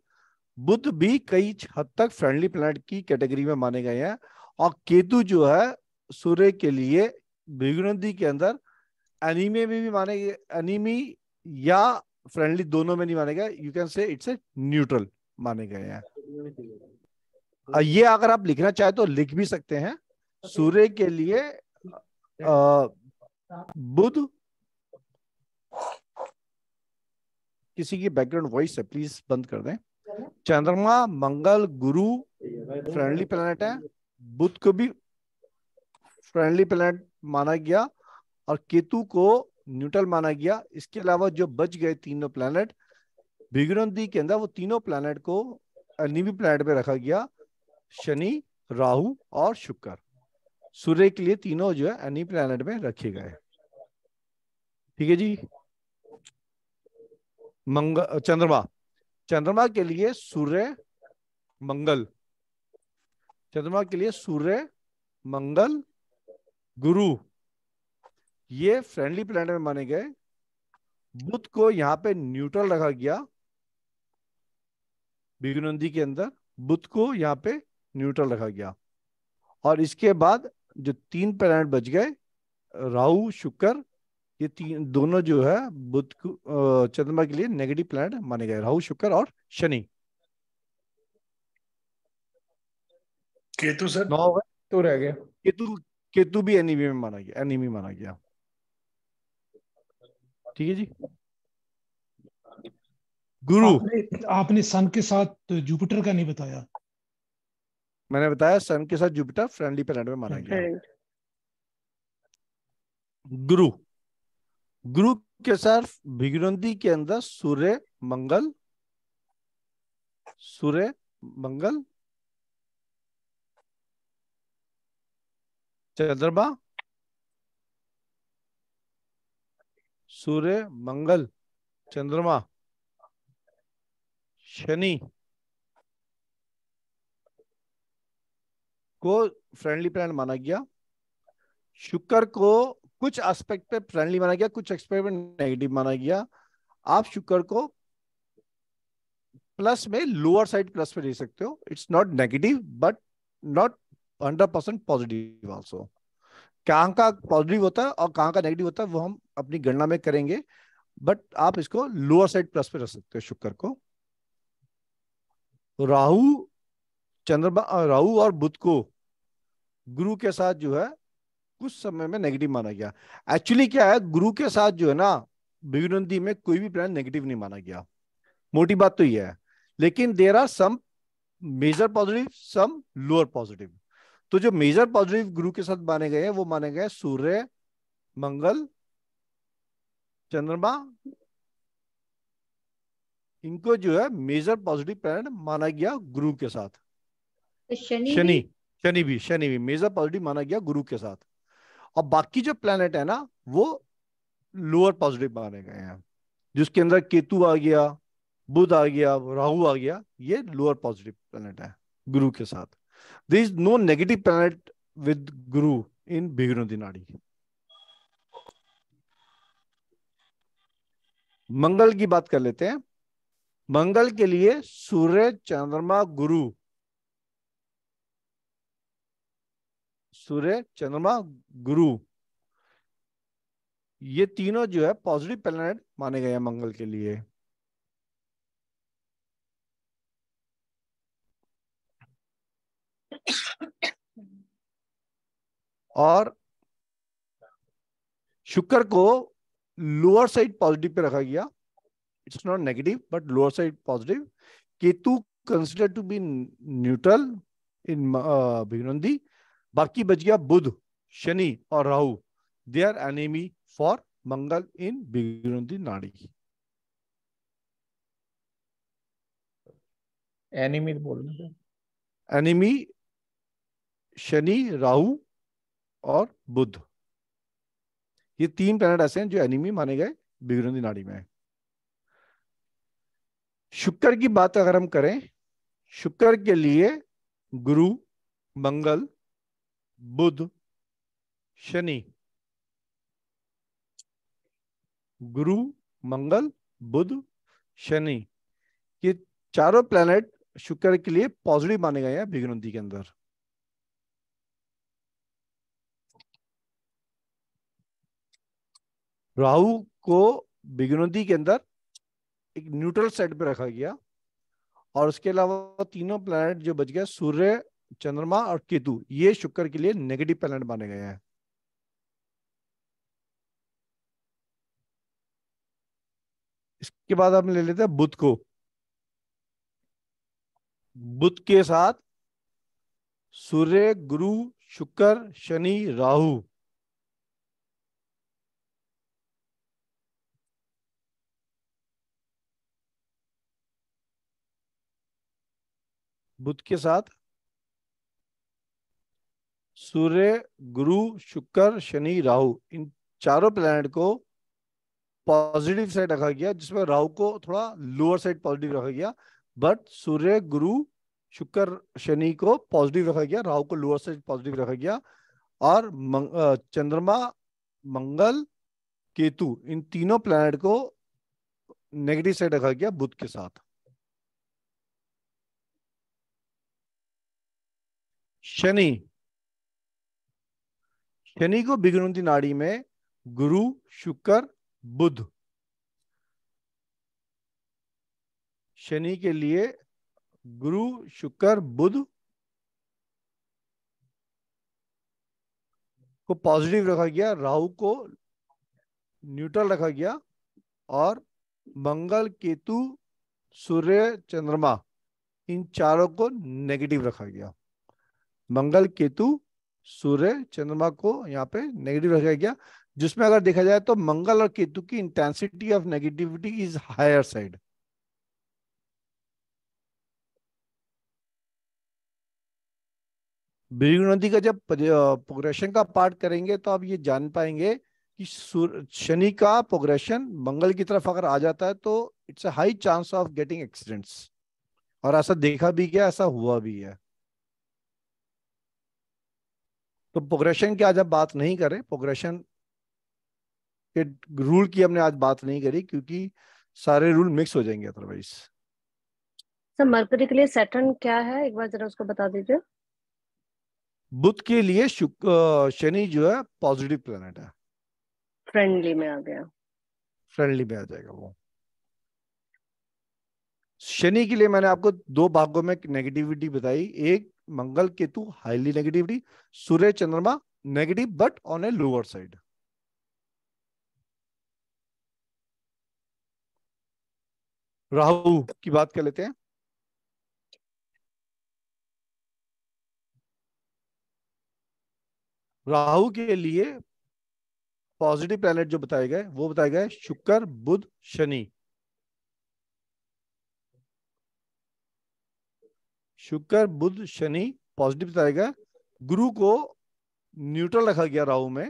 बुध भी कई हद तक फ्रेंडली प्लैनेट की कैटेगरी में माने गए हैं और केतु जो है सूर्य के लिए भिगनोदी के अंदर एनिमे में भी माने एनिमी या फ्रेंडली दोनों में नहीं माने गए you can say it's a neutral माने गए हैं ये अगर आप लिखना चाहे तो लिख भी सकते हैं सूर्य के लिए बुध किसी की बैकग्राउंड वॉइस है प्लीज बंद कर दें चंद्रमा मंगल गुरु फ्रेंडली प्लेनेट है बुध को भी फ्रेंडली प्लेनेट माना गया और केतु को न्यूट्रल माना गया इसके अलावा जो बच गए तीनों प्लानट भिग्रंथी के अंदर वो तीनों प्लैनेट को अनिवी प्लैनेट पे रखा गया शनि राहु और शुक्र सूर्य के लिए तीनों जो है अनि प्लैनेट में रखे गए ठीक है जी मंगल चंद्रमा चंद्रमा के लिए सूर्य मंगल चंद्रमा के लिए सूर्य मंगल गुरु ये फ्रेंडली प्लेनेट में माने गए बुद्ध को यहाँ पे न्यूट्रल रखा गया भिगुनंदी के अंदर बुद्ध को यहाँ पे न्यूट्रल रखा गया और इसके बाद जो तीन प्लेनेट बच गए राहु शुक्र ये तीन दोनों जो है बुद्ध को चंद्रमा के लिए नेगेटिव प्लेनेट माने गए राहु शुक्र और शनि केतु सर नौ तो रह गया केतु केतु भी एनिमी में माना गया एनिमी माना गया ठीक है जी गुरु आपने, आपने सन के साथ जुपिटर का नहीं बताया मैंने बताया सन के साथ जुपिटर फ्रेंडली प्लेनेट में माना गया गुरु गुरु के साथ भिगुरंदी के अंदर सूर्य मंगल सूर्य मंगल चंद्रमा सूर्य मंगल चंद्रमा शनि को फ्रेंडली प्लान माना गया शुक्र को कुछ एस्पेक्ट पे फ्रेंडली माना गया कुछ एक्सपेक्ट पे नेगेटिव माना गया आप शुक्र को प्लस में लोअर साइड प्लस पे ले सकते हो it's not negative but not hundred percent positive also कहाँ का पॉजिटिव होता है और कहाँ का नेगेटिव होता है वो हम अपनी गणना में करेंगे बट आप इसको लोअर साइड प्लस पे रख सकते हो शुक्र को तो राहु चंद्रमा राहु और बुध को गुरु के साथ जो है कुछ समय में नेगेटिव माना गया एक्चुअली क्या है गुरु के साथ जो है ना बिगनंदी में कोई भी प्लान नेगेटिव नहीं माना गया मोटी बात तो यह है लेकिन there are some major positive some lower positive तो जो मेजर पॉजिटिव गुरु के साथ माने गए हैं वो माने गए सूर्य मंगल चंद्रमा इनको जो है मेजर पॉजिटिव प्लैनेट माना गया गुरु के साथ तो शनि शनि भी शनि भी मेजर पॉजिटिव माना गया गुरु के साथ और बाकी जो प्लैनेट है ना वो लोअर पॉजिटिव माने गए हैं जिसके अंदर केतु आ गया बुध आ गया राहु आ गया ये लोअर पॉजिटिव प्लैनेट है गुरु के साथ there is no negative planet with Guru in Bhigunodinadi. मंगल की बात कर लेते हैं मंगल के लिए सूर्य चंद्रमा गुरु सूर्य चंद्रमा गुरु ये तीनों जो है पॉजिटिव प्लैनेट माने गए हैं मंगल के लिए और शुक्र को लोअर साइड पॉजिटिव पे रखा गया it's not negative but lower side positive Ketu consider to be neutral in भिगनंदी बाकी बच गया बुध शनि और Rahu they are enemy for Mangal in भिगनंदी नाड़ी एनिमी बोलना एनिमी शनि राहु और बुद्ध ये तीन प्लैनेट ऐसे हैं जो एनिमी माने गए बिगड़ी नाड़ी में शुक्र की बात अगर हम करें शुक्र के लिए गुरु मंगल बुद्ध शनि गुरु मंगल बुद्ध शनि ये चारों प्लैनेट शुक्र के लिए पॉजिटिव माने गए हैं बिगनोदी के अंदर राहु को बिगनोदी के अंदर एक न्यूट्रल सेट पे रखा गया और उसके अलावा तीनों प्लैनेट जो बच गए सूर्य चंद्रमा और केतु ये शुक्र के लिए नेगेटिव प्लैनेट माने गए हैं इसके बाद हम ले लेते हैं बुध को बुध के साथ सूर्य गुरु शुक्र शनि राहु बुध के साथ सूर्य गुरु शुक्र शनि राहु इन चारों प्लैनेट को पॉजिटिव साइड रखा गया जिसमें राहु को थोड़ा लोअर साइड पॉजिटिव रखा गया बट सूर्य गुरु शुक्र शनि को पॉजिटिव रखा गया राहु को लोअर साइड पॉजिटिव रखा गया और मंग, चंद्रमा मंगल केतु इन तीनों प्लैनेट को नेगेटिव साइड रखा गया बुध के साथ शनि शनि को विग्रंथि नाड़ी में गुरु शुक्र बुध शनि के लिए गुरु शुक्र बुध को पॉजिटिव रखा गया राहु को न्यूट्रल रखा गया और मंगल केतु सूर्य चंद्रमा इन चारों को नेगेटिव रखा गया मंगल केतु सूर्य चंद्रमा को यहाँ पे नेगेटिव रखा गया जिसमें अगर देखा जाए तो मंगल और केतु की intensity of negativity is higher side Bhrigu Nadi का जब प्रोग्रेशन का पार्ट करेंगे तो आप ये जान पाएंगे कि शनि का प्रोग्रेशन मंगल की तरफ अगर आ जाता है तो it's a high chance of getting accidents और ऐसा देखा भी गया ऐसा हुआ भी है तो प्रोग्रेशन की आज हम बात नहीं करें प्रोग्रेशन के रूल की हमने आज बात नहीं करी क्योंकि सारे रूल मिक्स हो जाएंगे अदरवाइज सर मरकरी के लिए सैटर्न क्या है एक बार जरा उसको बता दीजिए बुध के लिए शनि जो है पॉजिटिव प्लेनेट है फ्रेंडली में आ गया फ्रेंडली में आ जाएगा वो शनि के लिए मैंने आपको दो भागों में नेगेटिविटी बताई एक Mangal Ketu highly negativity Surya Chandrama negative but on a lower side Rahu की बात कर लेते हैं राहु के लिए पॉजिटिव प्लैनेट जो बताए गए वो बताए गए शुक्र बुध शनि शुक्र बुध शनि पॉजिटिव रहेगा गुरु को न्यूट्रल रखा गया राहु में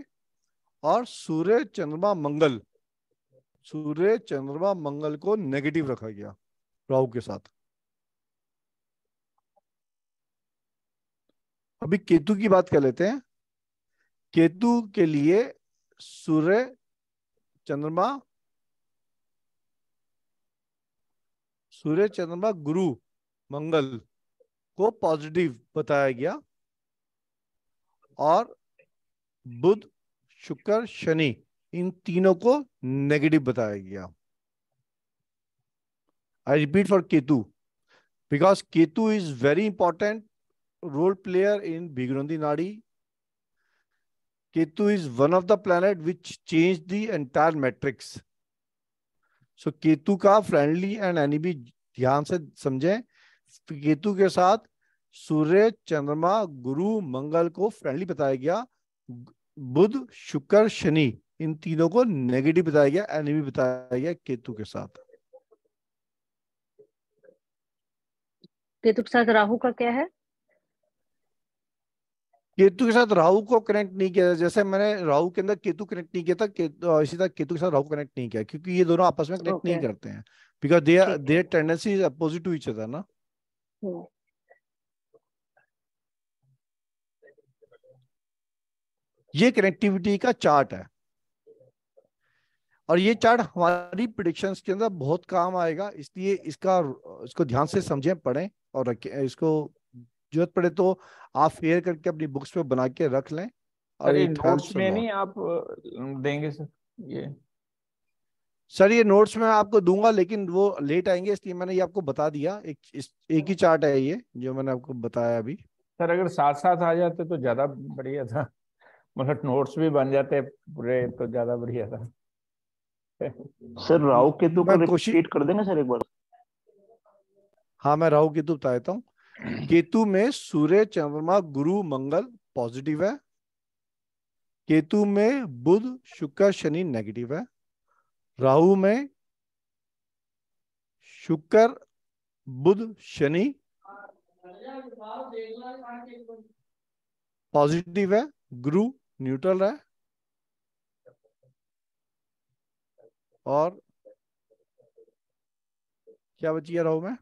और सूर्य चंद्रमा मंगल सूर्य चंद्रमा मंगल को नेगेटिव रखा गया राहु के साथ अभी केतु की बात कर लेते हैं केतु के लिए सूर्य चंद्रमा सूर्य चंद्रमा गुरु मंगल को पॉजिटिव बताया गया और बुध शुक्र शनि इन तीनों को नेगेटिव बताया गया I repeat for Ketu because Ketu is very important role player in भिगरंदी Nadi Ketu is one of the planet which change the entire matrix so Ketu का फ्रेंडली एंड enemy ध्यान से समझें केतु के साथ सूर्य चंद्रमा गुरु मंगल को फ्रेंडली बताया गया बुध शुक्र शनि इन तीनों को नेगेटिव बताया गया एनिमी बताया गया केतु के साथ केतु के साथ राहु का क्या है केतु के साथ राहु को कनेक्ट नहीं किया जैसे मैंने राहु के अंदर केतु कनेक्ट नहीं किया था के, इसी तरह केतु के साथ राहु कनेक्ट नहीं किया क्योंकि ये दोनों आपस में कनेक्ट okay. नहीं करते हैं because they are tendency is opposite to each other ना ये कनेक्टिविटी का चार्ट है और ये चार्ट हमारी प्रिडिक्शन के अंदर बहुत काम आएगा इसलिए इसका इसको ध्यान से समझें पढ़ें और रखें इसको जरूरत पड़े तो आप फेयर करके अपनी बुक्स पे बना के रख लें और ये में नहीं आप देंगे सर ये सर ये नोट्स मैं आपको दूंगा लेकिन वो लेट आएंगे इसलिए मैंने ये आपको बता दिया एक इस, एक ही चार्ट है ये जो मैंने आपको बताया अभी सर अगर साथ साथ आ जाते तो ज्यादा बढ़िया था मतलब नोट्स भी बन जाते पूरे तो ज्यादा बढ़िया था सर राहु केतु को रिपीट कर देना सर एक बार हाँ मैं राहु केतु बता देता हूँ केतु में सूर्य चंद्रमा गुरु मंगल पॉजिटिव है केतु में बुध शुक्र शनि नेगेटिव है राहु में शुक्र बुध शनि पॉजिटिव है गुरु न्यूट्रल है और क्या बची है राहु में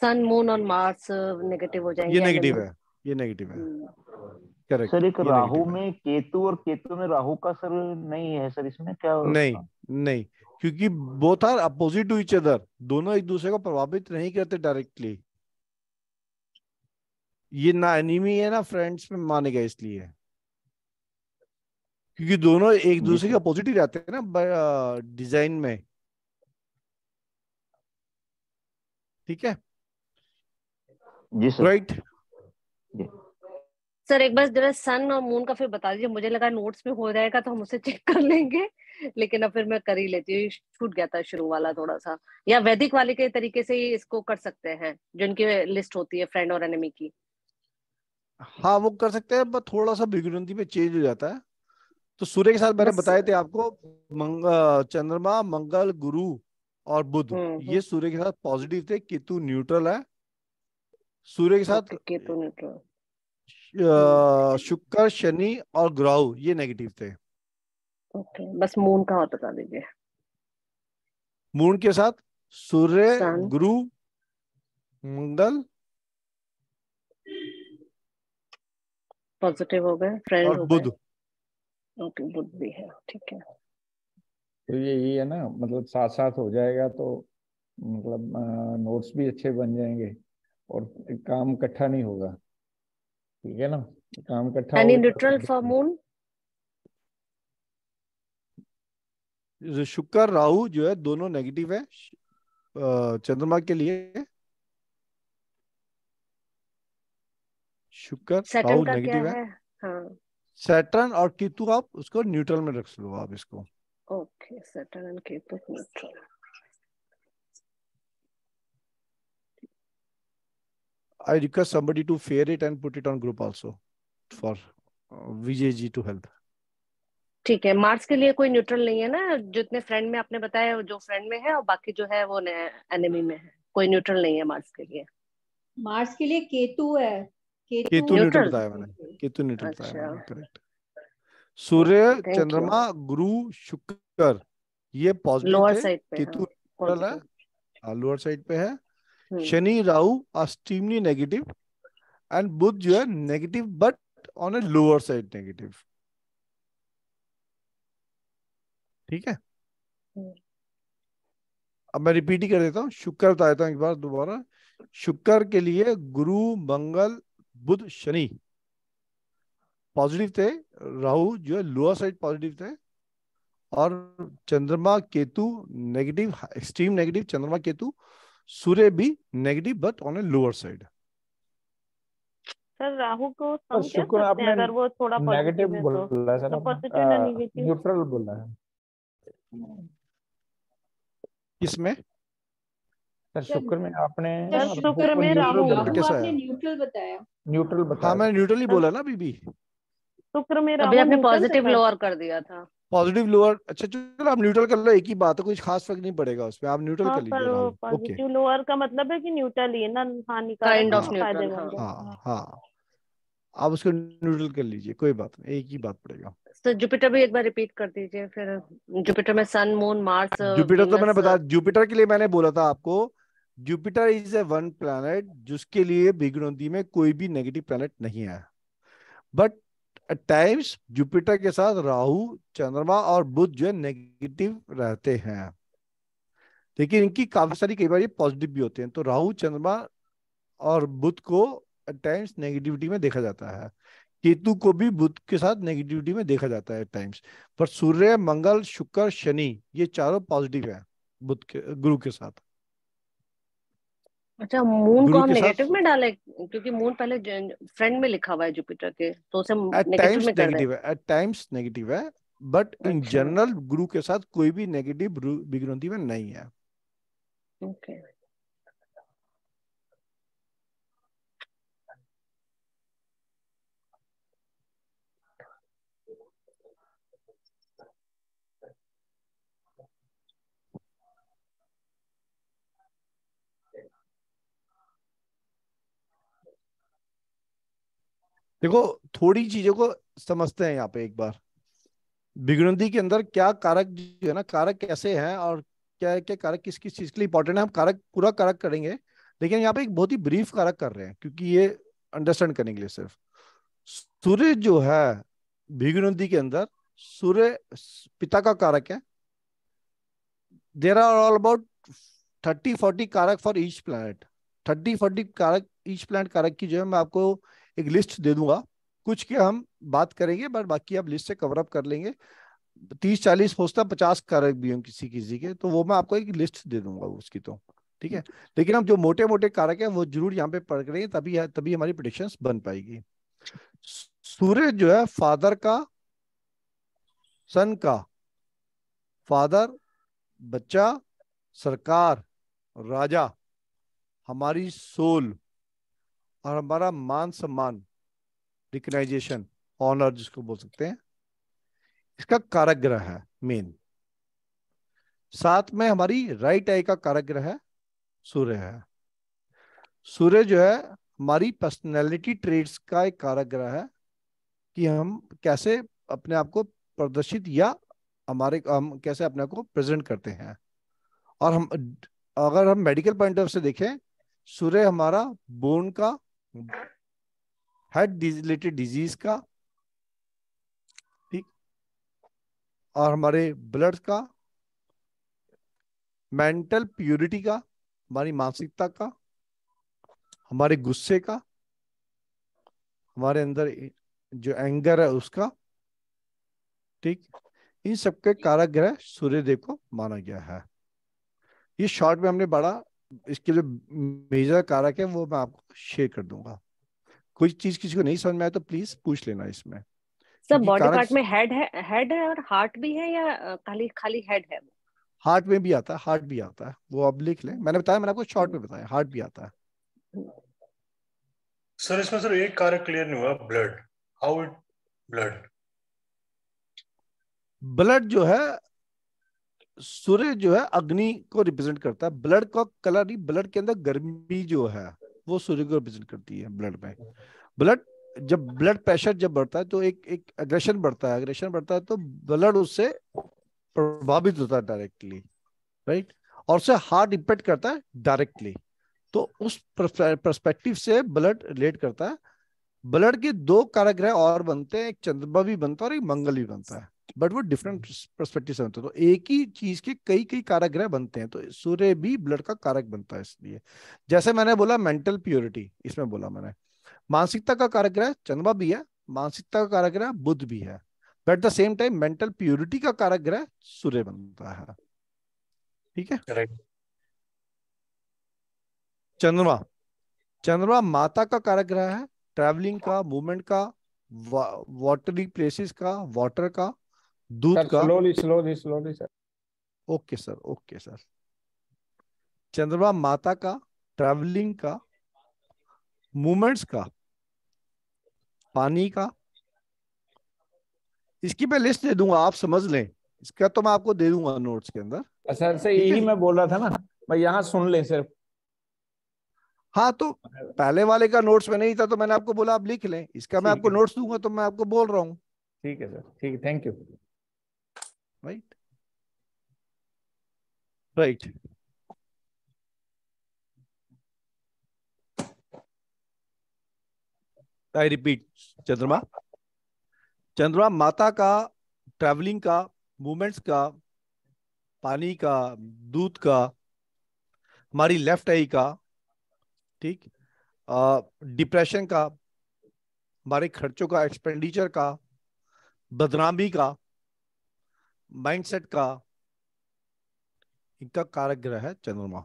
सन मून और मार्स नेगेटिव हो जाएंगे ये नेगेटिव है ये नेगेटिव है हम्म। करेक्ट सर एक राहु में केतु और केतु में राहु का सर नहीं है सर इसमें क्या नहीं नहीं क्योंकि both are opposite to each other दोनों एक दूसरे को प्रभावित नहीं करते डायरेक्टली ये ना एनिमी है ना फ्रेंड्स में माने गए इसलिए क्योंकि दोनों एक दूसरे के अपोजिट ही रहते हैं ना डिजाइन में ठीक है जी सर राइट right? जी सर एक बार जरा सन और मून का फिर बता दीजिए मुझे लगा नोट्स में हो जाएगा तो हम उसे चेक कर लेंगे लेकिन अब फिर मैं कर ही लेती हूँ छूट गया था शुरू वाला थोड़ा सा या वैदिक वाले के तरीके से ही इसको कर सकते हैं जो इनकी लिस्ट होती है फ्रेंड और एनिमी की हाँ वो कर सकते हैं पर थोड़ा सा भिगुनती पे चेंज हो जाता है तो सूर्य के साथ मैंने बताए थे आपको मंग, चंद्रमा मंगल गुरु और बुध हम्म, हम्म। ये सूर्य के साथ पॉजिटिव थे केतु न्यूट्रल है सूर्य के साथ तो केतु न्यूट्रल शुक्र शनि और ग्राहु ये नेगेटिव थे ओके बस मून का और बता दीजिए मून के साथ सूर्य गुरु मंगल पॉजिटिव हो गए फ्रेंड और बुध ओके बुध भी है ठीक है तो ये ये है ना मतलब साथ साथ हो जाएगा तो मतलब नोट्स भी अच्छे बन जाएंगे और काम इकट्ठा नहीं होगा ठीक है ना काम कट्ठा एनी न्यूट्रल फॉर मून शुक्र राहु जो है दोनों नेगेटिव है चंद्रमा के लिए शुक्र राहु नेगेटिव है, है? हाँ. सैटर्न और केतु आप उसको न्यूट्रल में रख लो आप इसको okay Saturn and Ketu neutral I request somebody to fair it and put it on group also for uh, VJG to help. ठीक है मार्क्स के लिए कोई न्यूट्रल नहीं है ना जितने फ्रेंड में आपने बताया जो फ्रेंड में है और बाकी जो है वो एनिमी में है कोई न्यूट्रल नहीं है मार्क्स के लिए मार्क्स के लिए केतु है केतु न्यूट्रल बताया मैंने केतु न्यूट्रल बताया करेक्ट अच्छा। सूर्य चंद्रमा गुरु शुक्र ये पॉजिटिव हाँ, है केतु न्यूट्रल है लोअर साइड पे है Hmm. Shani Rahu extremely negative and Budh जो है negative but on a lower side negative ठीक है hmm. अब मैं रिपीट ही कर देता हूँ शुक्र बताता हूँ एक बार दोबारा शुक्र के लिए गुरु मंगल बुध शनि पॉजिटिव थे राहु जो है लोअर साइड पॉजिटिव थे और चंद्रमा केतु नेगेटिव एक्सट्रीम नेगेटिव चंद्रमा केतु सूर्य भी negative but on a lower side sir Rahu को शुक्र आपने अगर वो थोड़ा नेगेटिव बोला सर तो तो न्यूट्रल बोला है इसमें सर शुक्र में आपने शुक्र में राहु आपने न्यूट्रल बताया न्यूट्रल हाँ, बताया हाँ मैंने न्यूट्रल ही बोला ना बीबी शुक्र में राहु आपने पॉजिटिव लोअर कर दिया था पॉजिटिव लोअर अच्छा चलो आप न्यूट्रल कर लो एक ही बात है कोई खास फर्क नहीं पड़ेगा उस उसमें आप न्यूट्रल हाँ, कर लीजिए पॉजिटिव लोअर का मतलब है कि न्यूट्रल ही ना हानि का काइंड ऑफ न्यूट्रल हां हां आप उसको न्यूट्रल कर लीजिए कोई बात नहीं एक ही बात पड़ेगा सर तो जुपिटर भी एक बार रिपीट कर दीजिए फिर जुपिटर में सन मून मार्स जुपिटर तो मैंने बताया जुपिटर uh, के लिए मैंने बोला था आपको Jupiter is a one planet जिसके लिए बिगड़ोदी में कोई भी नेगेटिव प्लैनेट नहीं है बट एट टाइम्स जुपिटर के साथ राहु चंद्रमा और बुध जो है नेगेटिव रहते हैं लेकिन इनकी काफी सारी कई बार ये पॉजिटिव भी होते हैं तो राहु चंद्रमा और बुध को एट टाइम्स नेगेटिविटी में देखा जाता है केतु को भी बुध के साथ नेगेटिविटी में देखा जाता है टाइम्स पर सूर्य मंगल शुक्र शनि ये चारों पॉजिटिव है बुध के गुरु के साथ अच्छा मून को हम नेगेटिव में डाले क्योंकि मून पहले फ्रेंड में लिखा हुआ है जुपिटर के तो उसे नेगेटिव में कर रहे एट टाइम्स नेगेटिव है बट इन जनरल गुरु के साथ कोई भी नेगेटिव विग्रंथि में नहीं है ओके okay. देखो थोड़ी चीजों को समझते हैं यहाँ पे एक बार बिगड़ंदी के अंदर क्या कारक जो है ना कारक कैसे हैं और क्या क्या कारक किस किस चीज के लिए इंपॉर्टेंट है हम कारक पूरा कारक करेंगे लेकिन यहाँ पे एक बहुत ही ब्रीफ कारक कर रहे हैं क्योंकि ये अंडरस्टैंड करने के लिए सिर्फ सूर्य जो है भीगनदी के अंदर सूर्य पिता का कारक है there are all about thirty forty कारक for each planet thirty forty कारक ईच प्लानट कारक की जो है मैं आपको एक लिस्ट दे दूंगा कुछ के हम बात करेंगे बट बाकी आप लिस्ट से कवर अप कर लेंगे तीस चालीस हो पचास कारक भी हों किसी किसी के तो वो मैं आपको एक लिस्ट दे दूंगा उसकी तो ठीक है लेकिन हम जो मोटे मोटे कारक है वो जरूर यहाँ पे पढ़ करेंगे तभी तभी हमारी प्रोडिक्शन बन पाएगी सूर्य जो है फादर का सन का फादर बच्चा सरकार राजा हमारी सोल और हमारा मान सम्मान रिकनाइजेशन ऑनर जिसको बोल सकते हैं इसका कारक ग्रह है मेन साथ में हमारी राइट आई का कारक ग्रह है सूर्य है सूर्य जो है हमारी पर्सनैलिटी ट्रेड्स का एक कारक ग्रह है कि हम कैसे अपने आप को प्रदर्शित या हमारे हम कैसे अपने आप को प्रेजेंट करते हैं और हम अगर हम मेडिकल पॉइंट ऑफ से देखें सूर्य हमारा बोन का हार्ट रिलेटेड डिजीज का ठीक और हमारे ब्लड का मेंटल प्योरिटी का हमारी मानसिकता का हमारे गुस्से का हमारे अंदर जो एंगर है उसका ठीक इन सबके कारागृह देव को माना गया है ये शॉर्ट में हमने बड़ा इसके जो मेजर कारक है वो मैं आपको शेयर कर दूंगा कोई चीज किसी को नहीं समझ में आए तो प्लीज पूछ लेना इसमें सब बॉडी पार्ट में हेड है हेड है और हार्ट भी है या खाली खाली हेड है हार्ट में भी आता है हार्ट भी आता है वो आप लिख लें मैंने बताया मैंने आपको शॉर्ट में बताया हार्ट भी आता है सर इसमें सर एक कारक क्लियर नहीं हुआ blood how it blood blood जो है सूर्य जो है अग्नि को रिप्रेजेंट करता है ब्लड का कलर नहीं ब्लड के अंदर गर्मी जो है वो सूर्य को रिप्रेजेंट करती है ब्लड में ब्लड जब ब्लड प्रेशर जब बढ़ता है तो एक एक अग्रेशन बढ़ता है अग्रेशन बढ़ता है तो ब्लड उससे प्रभावित होता है डायरेक्टली राइट और उसे हार्ट इम्पेक्ट करता है डायरेक्टली तो उस परस्पेक्टिव से ब्लड रिलेट करता है ब्लड के दो काराग्रह और बनते हैं एक चंद्रमा भी बनता है और एक मंगल भी बनता है बट वो डिफरेंट परस्पेक्टिव hmm. से बनते हैं तो एक ही चीज के कई कई कारक ग्रह बनते हैं तो सूर्य भी ब्लड का कारक बनता है इसलिए जैसे मैंने बोला मेंटल प्योरिटी इसमें बोला मैंने मानसिकता का कारक ग्रह चंद्रमा भी है मानसिकता का कारक ग्रह बुद्ध भी है but the same time mental purity का कारक ग्रह सूर्य बनता है ठीक है चंद्रमा चंद्रमा माता का कारक ग्रह है ट्रैवलिंग का मूवमेंट का वाटरी प्लेसेस का वाटर का दूध का slowly slowly slowly sir okay sir okay sir Chandrama माता का ट्रैवलिंग का मूवमेंट्स का पानी का इसकी मैं लिस्ट दे दूंगा आप समझ लें इसका तो मैं आपको दे दूंगा नोट्स के अंदर सर से यही मैं बोल रहा था ना मैं यहाँ सुन लें सिर्फ हाँ तो पहले वाले का नोट्स में नहीं था तो मैंने आपको बोला आप लिख लें इसका मैं आपको नोट्स दूंगा तो मैं आपको बोल रहा हूँ ठीक है सर ठीक है thank you right Right. I repeat Chandrama Chandrama माता का ट्रैवलिंग का मूवमेंट्स का पानी का दूध का हमारी लेफ्ट आई का ठीक डिप्रेशन का हमारे खर्चों का एक्सपेंडिचर का बदनामी का माइंडसेट का इनका कारक ग्रह है चंद्रमा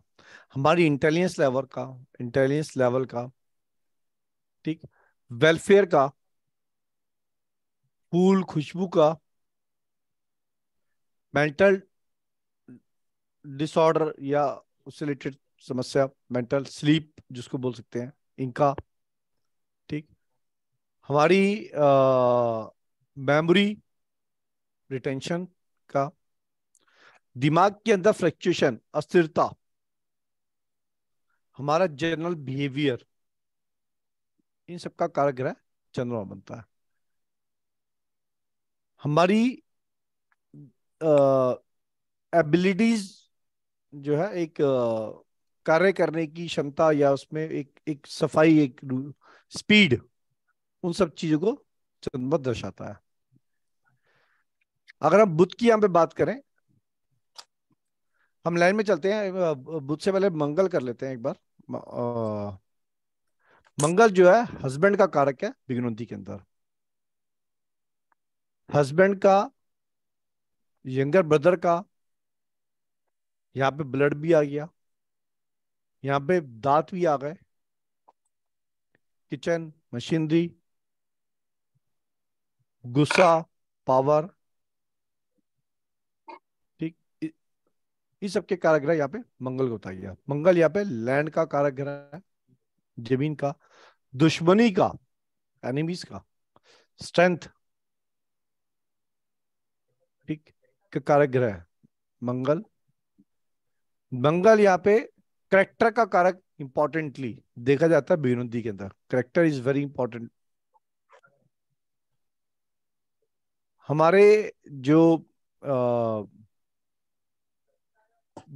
हमारी इंटेलिजेंस लेवल का इंटेलिजेंस लेवल का ठीक वेलफेयर का फूल खुशबू का मेंटल डिसऑर्डर या उससे रिलेटेड समस्या मेंटल स्लीप जिसको बोल सकते हैं इनका ठीक हमारी मेमोरी रिटेंशन का दिमाग के अंदर फ्लक्चुएशन अस्थिरता हमारा जनरल बिहेवियर इन सबका कारक ग्रह चंद्रमा बनता है हमारी एबिलिटीज जो है एक कार्य करने की क्षमता या उसमें एक एक सफाई एक स्पीड उन सब चीजों को चंद्रमा दर्शाता है अगर हम बुद्ध की यहाँ पे बात करें हम लाइन में चलते हैं बुद्ध से पहले मंगल कर लेते हैं एक बार मंगल जो है हस्बैंड का कारक है विघ्नोन्नति के अंदर हस्बैंड का यंगर ब्रदर का यहाँ पे ब्लड भी आ गया यहाँ पे दांत भी आ गए किचन मशीनरी गुस्सा पावर इस सबके कारक ग्रह यहाँ पे मंगल को बताइए मंगल यहाँ पे लैंड का कारक ग्रह है जमीन का दुश्मनी का एनिमीज का स्ट्रेंथ ठीक का कारक ग्रह मंगल मंगल यहाँ पे करेक्टर का कारक इंपॉर्टेंटली देखा जाता है बेनुद्धि के अंदर करेक्टर इज वेरी इंपॉर्टेंट हमारे जो आ,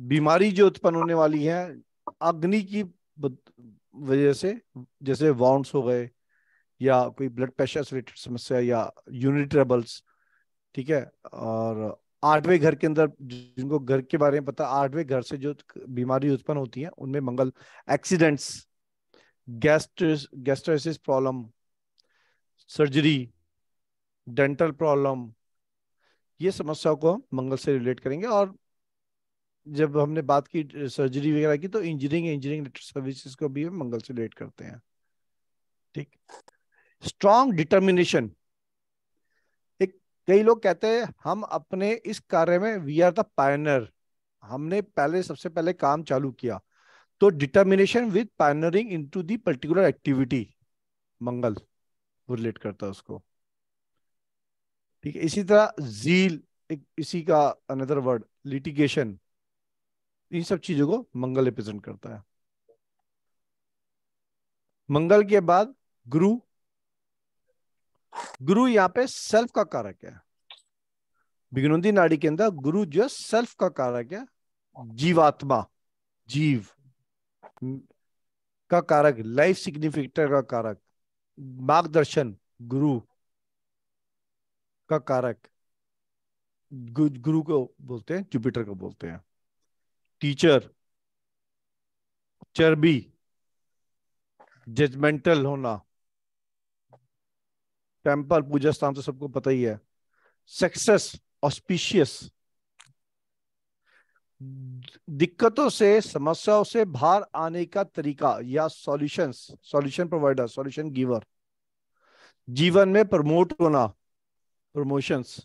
बीमारी जो उत्पन्न होने वाली है अग्नि की वजह से जैसे वाउंड्स हो गए या कोई ब्लड प्रेशर से रिलेटेड समस्या या यूनिट ठीक है और आठवें घर के अंदर जिनको घर के बारे में पता आठवें घर से जो बीमारी उत्पन्न होती है उनमें Mangal accidents gastritis gastritis problem surgery dental problem ये समस्याओं को हम मंगल से रिलेट करेंगे और जब हमने बात की सर्जरी वगैरह की तो इंजीनियरिंग इंजीनियरिंग सर्विसेज को भी मंगल से रिलेट करते हैं ठीक स्ट्रॉन्ग डिटर्मिनेशन एक कई लोग कहते हैं हम अपने इस कार्य में वी आर द पायनर हमने पहले सबसे पहले काम चालू किया तो determination with pioneering in to particular activity Mangal relate करता है उसको ठीक है इसी तरह झील एक इसी का अनदर वर्ड लिटिगेशन इन सब चीजों को मंगल रिप्रेजेंट करता है मंगल के बाद गुरु गुरु यहाँ पे सेल्फ का कारक है विघ्नोदी नाड़ी के अंदर गुरु जो है सेल्फ का कारक है जीवात्मा जीव का कारक लाइफ सिग्निफिकेटर का कारक मार्गदर्शन गुरु का कारक गुरु को बोलते हैं जुपिटर को बोलते हैं टीचर चर्बी जजमेंटल होना टेम्पल पूजा स्थान तो सबको पता ही है सक्सेस ऑस्पिशियस दिक्कतों से समस्याओं से बाहर आने का तरीका या solutions solution provider solution giver जीवन में प्रमोट होना प्रमोशंस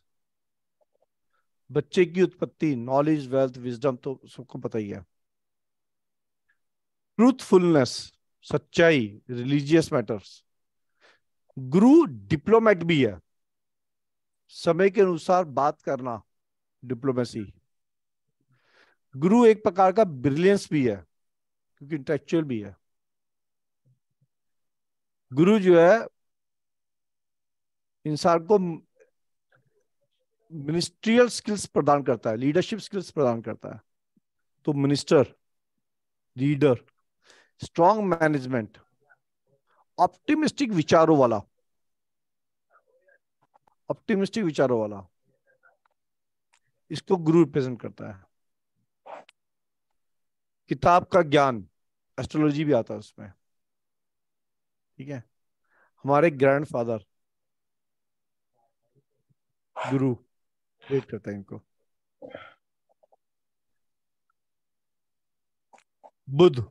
बच्चे की उत्पत्ति नॉलेज वेल्थ विजडम तो सबको पता ही है ट्रूथफुलनेस सच्चाई रिलीजियस मैटर्स गुरु डिप्लोमेट भी है समय के अनुसार बात करना डिप्लोमेसी गुरु एक प्रकार का ब्रिलियंस भी है क्योंकि इंटेलेक्चुअल भी है गुरु जो है इंसान को मिनिस्ट्रियल स्किल्स प्रदान करता है लीडरशिप स्किल्स प्रदान करता है तो minister leader strong management optimistic विचारों वाला ऑप्टिमिस्टिक विचारों वाला इसको गुरु रिप्रेजेंट करता है किताब का ज्ञान एस्ट्रोलॉजी भी आता है उसमें ठीक है हमारे ग्रैंडफादर गुरु वेट करता है इनको बुद्ध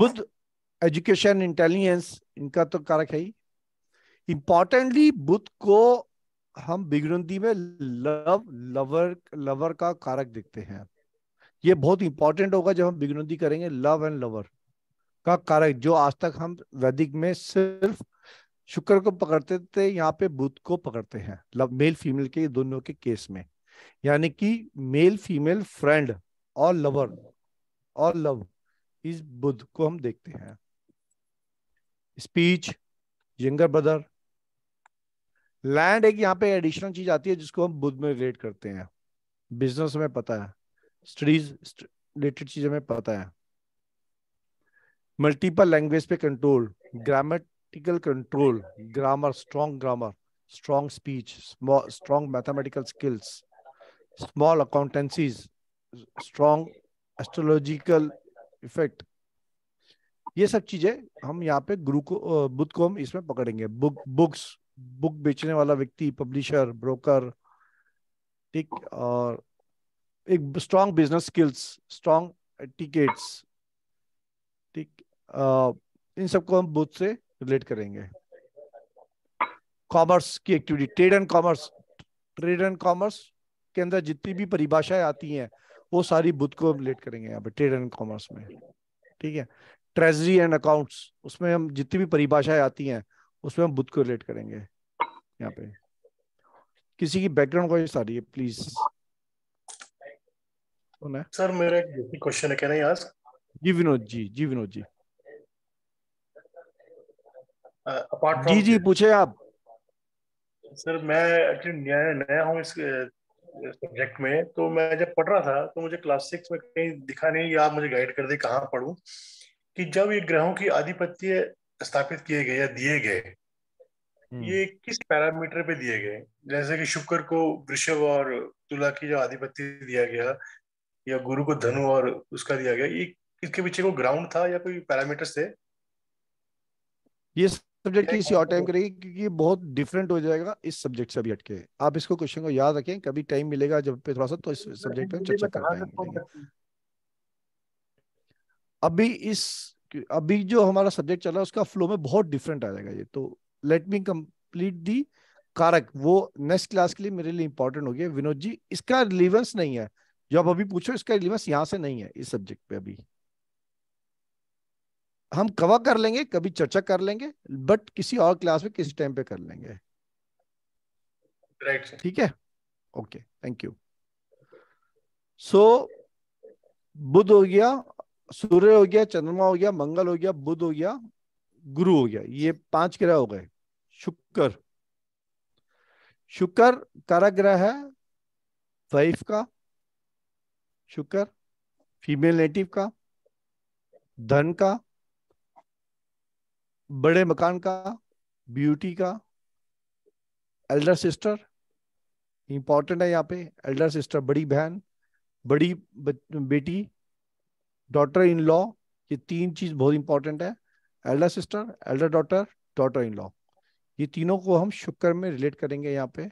बुद्ध एजुकेशन इंटेलिजेंस इनका तो कारक है ही इंपॉर्टेंटली बुद्ध को हम बिगड़ी में लव लवर लवर का कारक देखते हैं ये बहुत इंपॉर्टेंट होगा जब हम बिगड़ी करेंगे लव एंड लवर का कारक जो आज तक हम वैदिक में सिर्फ शुक्र को पकड़ते थे यहाँ पे बुध को पकड़ते हैं लव मेल फीमेल के दोनों के केस में यानी कि मेल फीमेल फ्रेंड और लवर और लव इस बुध को हम देखते हैं स्पीच यंगर ब्रदर लैंड एक यहाँ पे एडिशनल चीज आती है जिसको हम बुध में रिलेट करते हैं बिजनेस में पता है स्टडीज रिलेटेड चीजें हमें पता है मल्टीपल लैंग्वेज पे control grammar grammatical control, grammar, strong grammar, strong speech, small, strong mathematical skills, small accountancies, strong astrological effect. ये सब चीजें हम यहाँ पे गुरु को बुद्ध को हम इसमें पकड़ेंगे बुक बुक्स बुक बेचने वाला व्यक्ति पब्लिशर ब्रोकर ठीक और एक strong business skills strong tickets ठीक इन सबको हम बुद्ध से रिलेट करेंगे कॉमर्स की activity trade and commerce trade and commerce के अंदर जितनी भी परिभाषाएं आती हैं वो सारी बुद्ध को रिलेट करेंगे यहाँ पे ट्रेड एंड कॉमर्स में ठीक है ट्रेजरी एंड अकाउंट्स उसमें हम जितनी भी परिभाषाएं आती हैं उसमें हम बुद्ध को रिलेट करेंगे यहाँ पे किसी की बैकग्राउंड कोई सारी है प्लीज सर मेरा एक क्वेश्चन है क्या आज जी विनोद जी जी विनोद जी अपार्ट जी जी पूछे आप सर मैं नया नया हूँ इस सब्जेक्ट में तो मैं जब पढ़ रहा था तो मुझे क्लास सिक्स में कहीं दिखा नहीं आप मुझे गाइड कर दे कहाँ पढ़ू कि जब ये ग्रहों की आधिपत्य स्थापित किए गए या दिए गए हम्म। ये किस पैरामीटर पे दिए गए जैसे कि शुक्र को वृषभ और तुला की जो आधिपत्य दिया गया या गुरु को धनु और उसका दिया गया ये इसके पीछे को ग्राउंड था या कोई पैरामीटर थे ये सब्जेक्ट की इसी और टाइम करेगी क्योंकि ये बहुत डिफरेंट हो जाएगा इस सब्जेक्ट से अभी हटके आप इसको क्वेश्चन को याद रखें कभी टाइम मिलेगा जब पे थोड़ा सा तो इस सब्जेक्ट पे हम चर्चा कर पाएंगे अभी इस अभी जो हमारा सब्जेक्ट चल रहा है उसका फ्लो में बहुत डिफरेंट आ जाएगा ये तो लेट मी कंप्लीट दी कारक वो नेक्स्ट क्लास के लिए मेरे लिए इंपॉर्टेंट हो गया विनोद जी इसका रिलीवेंस नहीं है जो आप अभी पूछो इसका रिलीवेंस यहाँ से नहीं है इस सब्जेक्ट पे अभी हम कवर कर लेंगे कभी चर्चा कर लेंगे बट किसी और क्लास में किसी टाइम पे कर लेंगे राइट ठीक है okay thank you so Budh हो गया सूर्य हो गया चंद्रमा हो गया मंगल हो गया बुध हो गया गुरु हो गया ये पांच ग्रह हो गए शुक्र शुक्र कारा ग्रह है वाइफ का शुक्र फीमेल नेटिव का धन का बड़े मकान का ब्यूटी का एल्डर सिस्टर इंपॉर्टेंट है यहाँ पे एल्डर सिस्टर बड़ी बहन बड़ी बेटी डॉटर इन लॉ ये तीन चीज बहुत इंपॉर्टेंट है elder sister elder daughter daughter in law ये तीनों को हम शुक्र में रिलेट करेंगे यहाँ पे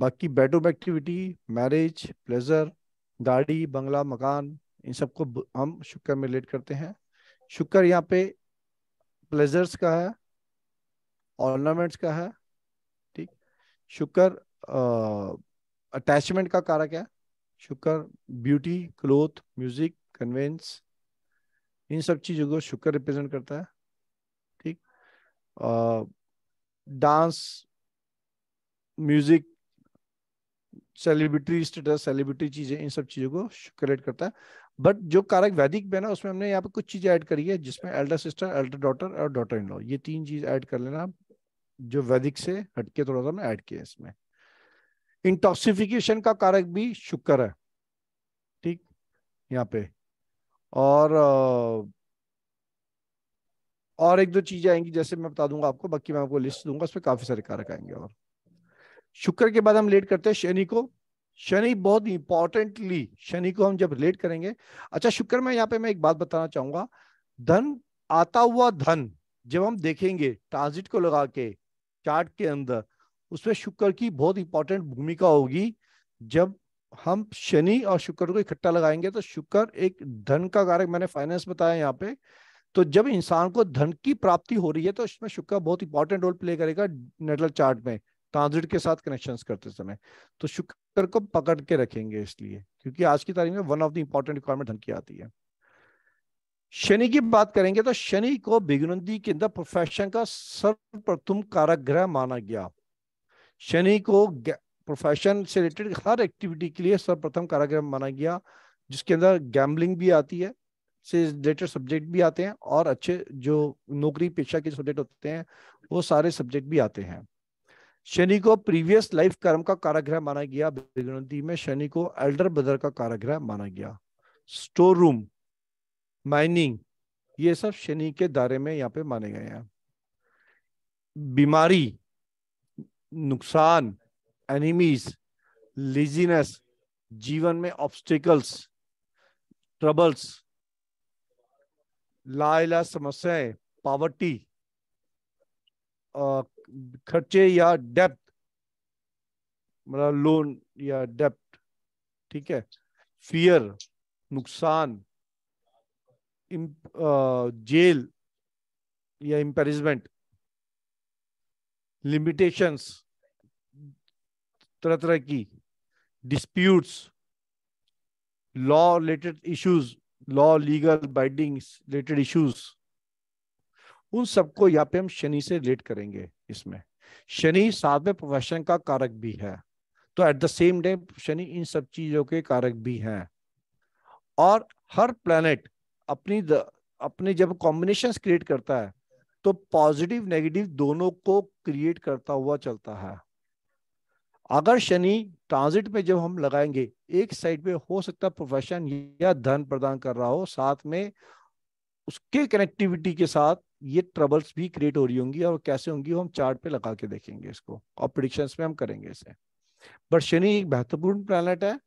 बाकी बेडरूम एक्टिविटी मैरिज प्लेजर गाड़ी बंगला मकान इन सबको हम शुक्र में रिलेट करते हैं शुक्र यहाँ पे प्लेजर्स का है ऑर्नामेंट्स का है ठीक शुक्र अटैचमेंट का कारक है Shukra beauty cloth music conveyance इन सब चीजों को शुक्र रिप्रेजेंट करता है ठीक dance music celebrity status celebrity चीजें इन सब चीजों को शुक्रेट करता है बट जो कारक वैदिक में ना उसमें हमने यहाँ पे कुछ चीजें ऐड करी है जिसमें एल्डर सिस्टर एल्डर डॉटर और डॉटर इन लॉ ये तीन चीज ऐड कर लेना जो वैदिक से हटके थोड़ा सा हमने ऐड किया इसमें इंटॉक्सिफिकेशन का कारक भी शुक्र है ठीक यहाँ पे और और एक दो चीजें आएंगी जैसे मैं बता दूंगा आपको बाकी मैं आपको लिस्ट दूंगा उसमें काफी सारे कारक आएंगे और शुक्र के बाद हम लेट करते हैं शनि को शनि बहुत इंपॉर्टेंटली शनि को हम जब रिलेट करेंगे अच्छा शुक्र में यहाँ पे मैं एक बात बताना चाहूंगा धन आता हुआ धन जब हम देखेंगे ट्रांजिट को लगा के चार्ट के अंदर उसमें शुक्र की बहुत इंपॉर्टेंट भूमिका होगी जब हम शनि और शुक्र को इकट्ठा लगाएंगे तो शुक्र एक धन का कारक मैंने फाइनेंस बताया यहाँ पे तो जब इंसान को धन की प्राप्ति हो रही है तो इसमें शुक्र बहुत इंपॉर्टेंट रोल प्ले करेगा नेटल चार्ट में ट्रांजिट के साथ कनेक्शन करते समय तो शुक्र को पकड़ के रखेंगे इसलिए क्योंकि आज की तारीख में one of the important requirement धन की आती है शनि की बात करेंगे तो शनि को बिगनंदी के अंदर प्रोफेशन का सर्वप्रथम कारक ग्रह माना गया शनि को प्रोफेशन से रिलेटेड हर एक्टिविटी के लिए सर्वप्रथम कारागृह माना गया जिसके अंदर गैम्बलिंग भी आती है से रिलेटेड सब्जेक्ट भी आते हैं और अच्छे जो नौकरी पेशा के सब्जेक्ट होते हैं वो सारे सब्जेक्ट भी आते हैं शनि को प्रीवियस लाइफ कर्म का कारागृह माना गया भिगनती में शनि को एल्डर ब्रदर का कारागृह माना गया स्टोर रूम माइनिंग ये सब शनि के दायरे में यहाँ पे माने गए हैं बीमारी नुकसान एनिमीज लिजीनेस जीवन में ऑब्स्टिकल्स ट्रबल्स लाइला समस्याएं पावर्टी खर्चे या डेप्थ मतलब लोन या डेप्थ ठीक है फियर नुकसान जेल या इम्पेरिजमेंट लिमिटेशंस तरह तरह की disputes law related issues law legal bindings related issues उन सबको यहाँ पे हम शनि से रिलेट करेंगे इसमें शनि सातवें प्रोफेशन का कारक भी है तो at the same time Shani इन सब चीजों के कारक भी हैं और हर प्लेनेट अपनी द, अपने जब कॉम्बिनेशन क्रिएट करता है तो पॉजिटिव नेगेटिव दोनों को क्रिएट करता हुआ चलता है अगर शनि ट्रांजिट में जब हम लगाएंगे एक साइड पे हो सकता प्रोफेशन या धन प्रदान कर रहा हो साथ में उसके कनेक्टिविटी के साथ ये ट्रबल्स भी क्रिएट हो रही होंगी और कैसे होंगी वो हम चार्ट पे लगा के देखेंगे इसको और प्रिडिक्शन में हम करेंगे इसे बट शनि एक महत्वपूर्ण प्लानट है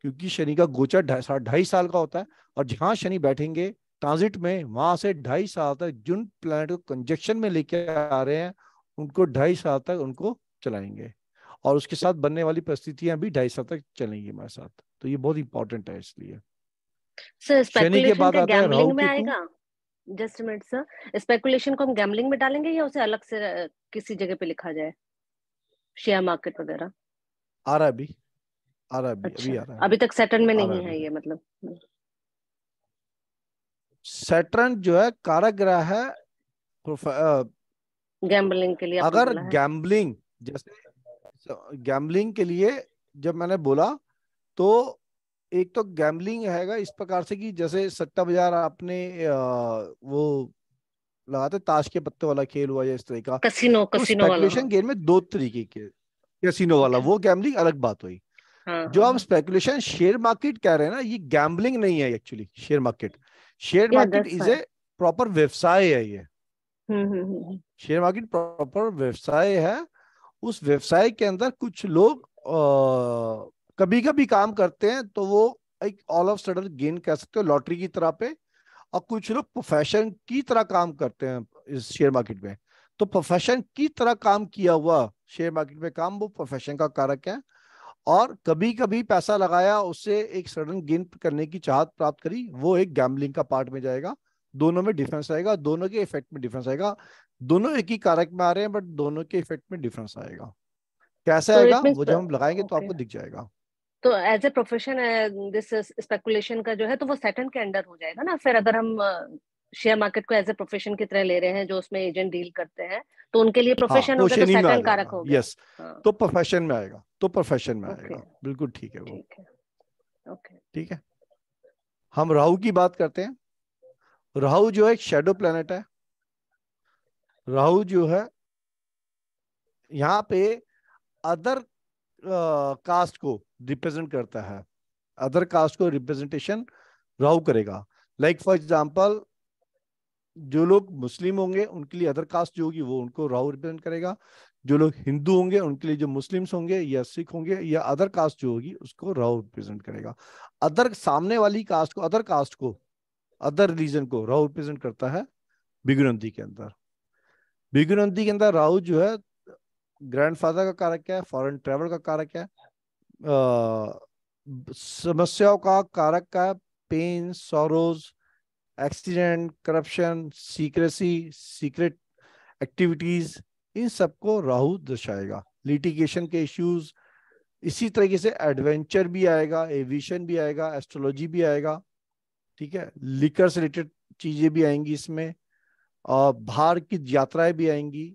क्योंकि शनि का गोचर ढाई साल का होता है और जहां शनि बैठेंगे ट्रांजिट में वहां से ढाई साल तक जिन प्लानट को कंजेक्शन में लेके आ रहे हैं उनको ढाई साल तक उनको चलाएंगे और उसके साथ बनने वाली परिस्थितियां भी ढाई साल तक चलेंगी हमारे साथ तो ये बहुत इंपॉर्टेंट है इसलिए शनि के बाद आता है Rahu Ketu just minute sir speculation को हम गैम्बलिंग में डालेंगे या उसे अलग से किसी जगह पे लिखा जाए शेयर मार्केट वगैरह आ रहा अभी आ रहा अभी अच्छा, अभी आ रहा अभी तक सैटर्न में नहीं है ये मतलब सैटर्न जो है कारक ग्रह है गैम्बलिंग के लिए अगर गैम्बलिंग जैसे गैम्बलिंग के लिए जब मैंने बोला तो एक तो गैम्बलिंग हैगा इस प्रकार से कि जैसे सट्टा बाजार आपने वो लगाते ताश के पत्ते वाला खेल हुआ या इस तरह का कसिनो तो कसिनो वाला गेम में दो तरीके के कैसीनो वाला वो गैम्बलिंग अलग बात हुई हाँ, जो हम स्पेकुलेशन शेयर मार्केट कह रहे हैं ना ये गैम्बलिंग नहीं है actually share market share market is a proper व्यवसाय है ये शेयर मार्केट प्रॉपर व्यवसाय है उस व्यवसाय के अंदर कुछ लोग कभी कभी काम करते हैं तो वो एक ऑल ऑफ सडन गेन कह सकते हो लॉटरी की तरह पे और कुछ लोग प्रोफेशन की तरह काम करते हैं इस शेयर मार्केट में तो प्रोफेशन की तरह काम किया हुआ शेयर मार्केट में काम वो प्रोफेशन का कारक है और कभी कभी पैसा लगाया उससे एक सडन गेन करने की चाहत प्राप्त करी वो एक गैमलिंग का पार्ट में जाएगा दोनों में डिफरेंस आएगा दोनों के इफेक्ट में डिफरेंस आएगा दोनों एक ही कारक में आ रहे हैं बट दोनों के इफेक्ट में डिफरेंस आएगा कैसे तो आएगा वो जब हम लगाएंगे तो आपको दिख जाएगा तो as a profession this speculation का जो है तो वो सेटन के अंडर हो जाएगा ना फिर अगर हम शेयर uh, मार्केट को एज ए प्रोफेशन की तरह ले रहे हैं जो उसमें एजेंट डील करते हैं तो उनके लिए प्रोफेशन हाँ, तो होगा तो सेटन कारक होगा यस हाँ. तो प्रोफेशन में आएगा तो प्रोफेशन में okay. आएगा बिल्कुल ठीक है वो ठीक है ओके ठीक है हम राहु की बात करते हैं राहु जो है एक शेडो प्लेनेट है राहु जो है यहाँ पे अदर कास्ट को रिप्रेजेंट करता है अदर कास्ट को रिप्रेजेंटेशन राहु करेगा लाइक फॉर एग्जाम्पल जो लोग मुस्लिम होंगे उनके लिए अदर कास्ट जो होगी वो उनको राहु रिप्रेजेंट करेगा जो लोग हिंदू होंगे उनके लिए जो मुस्लिम्स होंगे या सिख होंगे या अदर कास्ट जो होगी उसको राहु रिप्रेजेंट करेगा अदर सामने वाली कास्ट को अदर कास्ट को अदर रिलीजन को राहु रिप्रेजेंट करता है बिगुनंदी के अंदर बिगुनंदी के अंदर राहु जो है ग्रैंडफादर का कारक क्या है फॉरेन ट्रेवल का कारक क्या है समस्याओं का कारक है pain sorrows accident corruption secrecy secret activities इन सबको राहु दर्शाएगा लिटिगेशन के इश्यूज इसी तरीके से एडवेंचर भी आएगा एविशन भी आएगा एस्ट्रोलॉजी भी आएगा ठीक है लिकर से रिलेटेड चीजें भी आएंगी इसमें और बाहर की यात्राएं भी आएंगी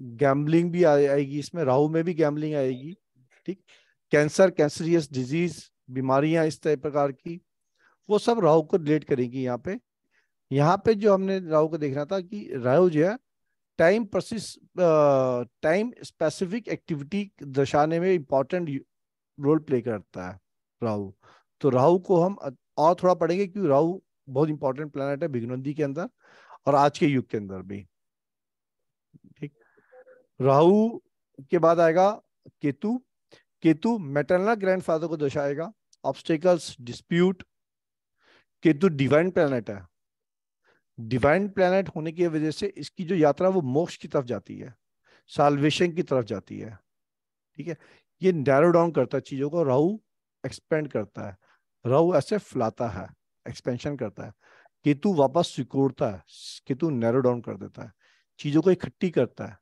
गैम्बलिंग भी आएगी इसमें राहु में भी गैम्बलिंग आएगी ठीक कैंसर कैंसरियस डिजीज बीमारियां इस तरह प्रकार की वो सब राहु को रिलेट करेगी यहाँ पे यहाँ पे जो हमने राहु को देखना था कि राहु जो है time precise time specific activity दर्शाने में इम्पोर्टेंट रोल प्ले करता है राहु तो राहु को हम और थोड़ा पढ़ेंगे क्योंकि राहु बहुत इंपॉर्टेंट प्लानट है विघ्नंदी के अंदर और आज के युग के अंदर भी राहु के बाद आएगा केतु केतु मेटरनल फादर को दर्शाएगा obstacles dispute Ketu divine planet है डिवाइन प्लेनेट होने की वजह से इसकी जो यात्रा वो मोक्ष की तरफ जाती है सालवेशन की तरफ जाती है ठीक है ये नैरो डाउन करता है चीजों को राहु एक्सपेंड करता है राहु ऐसे फैलाता है एक्सपेंशन करता है केतु वापस सिकोड़ता है केतु नैरो डाउन कर देता है चीजों को इकट्ठी करता है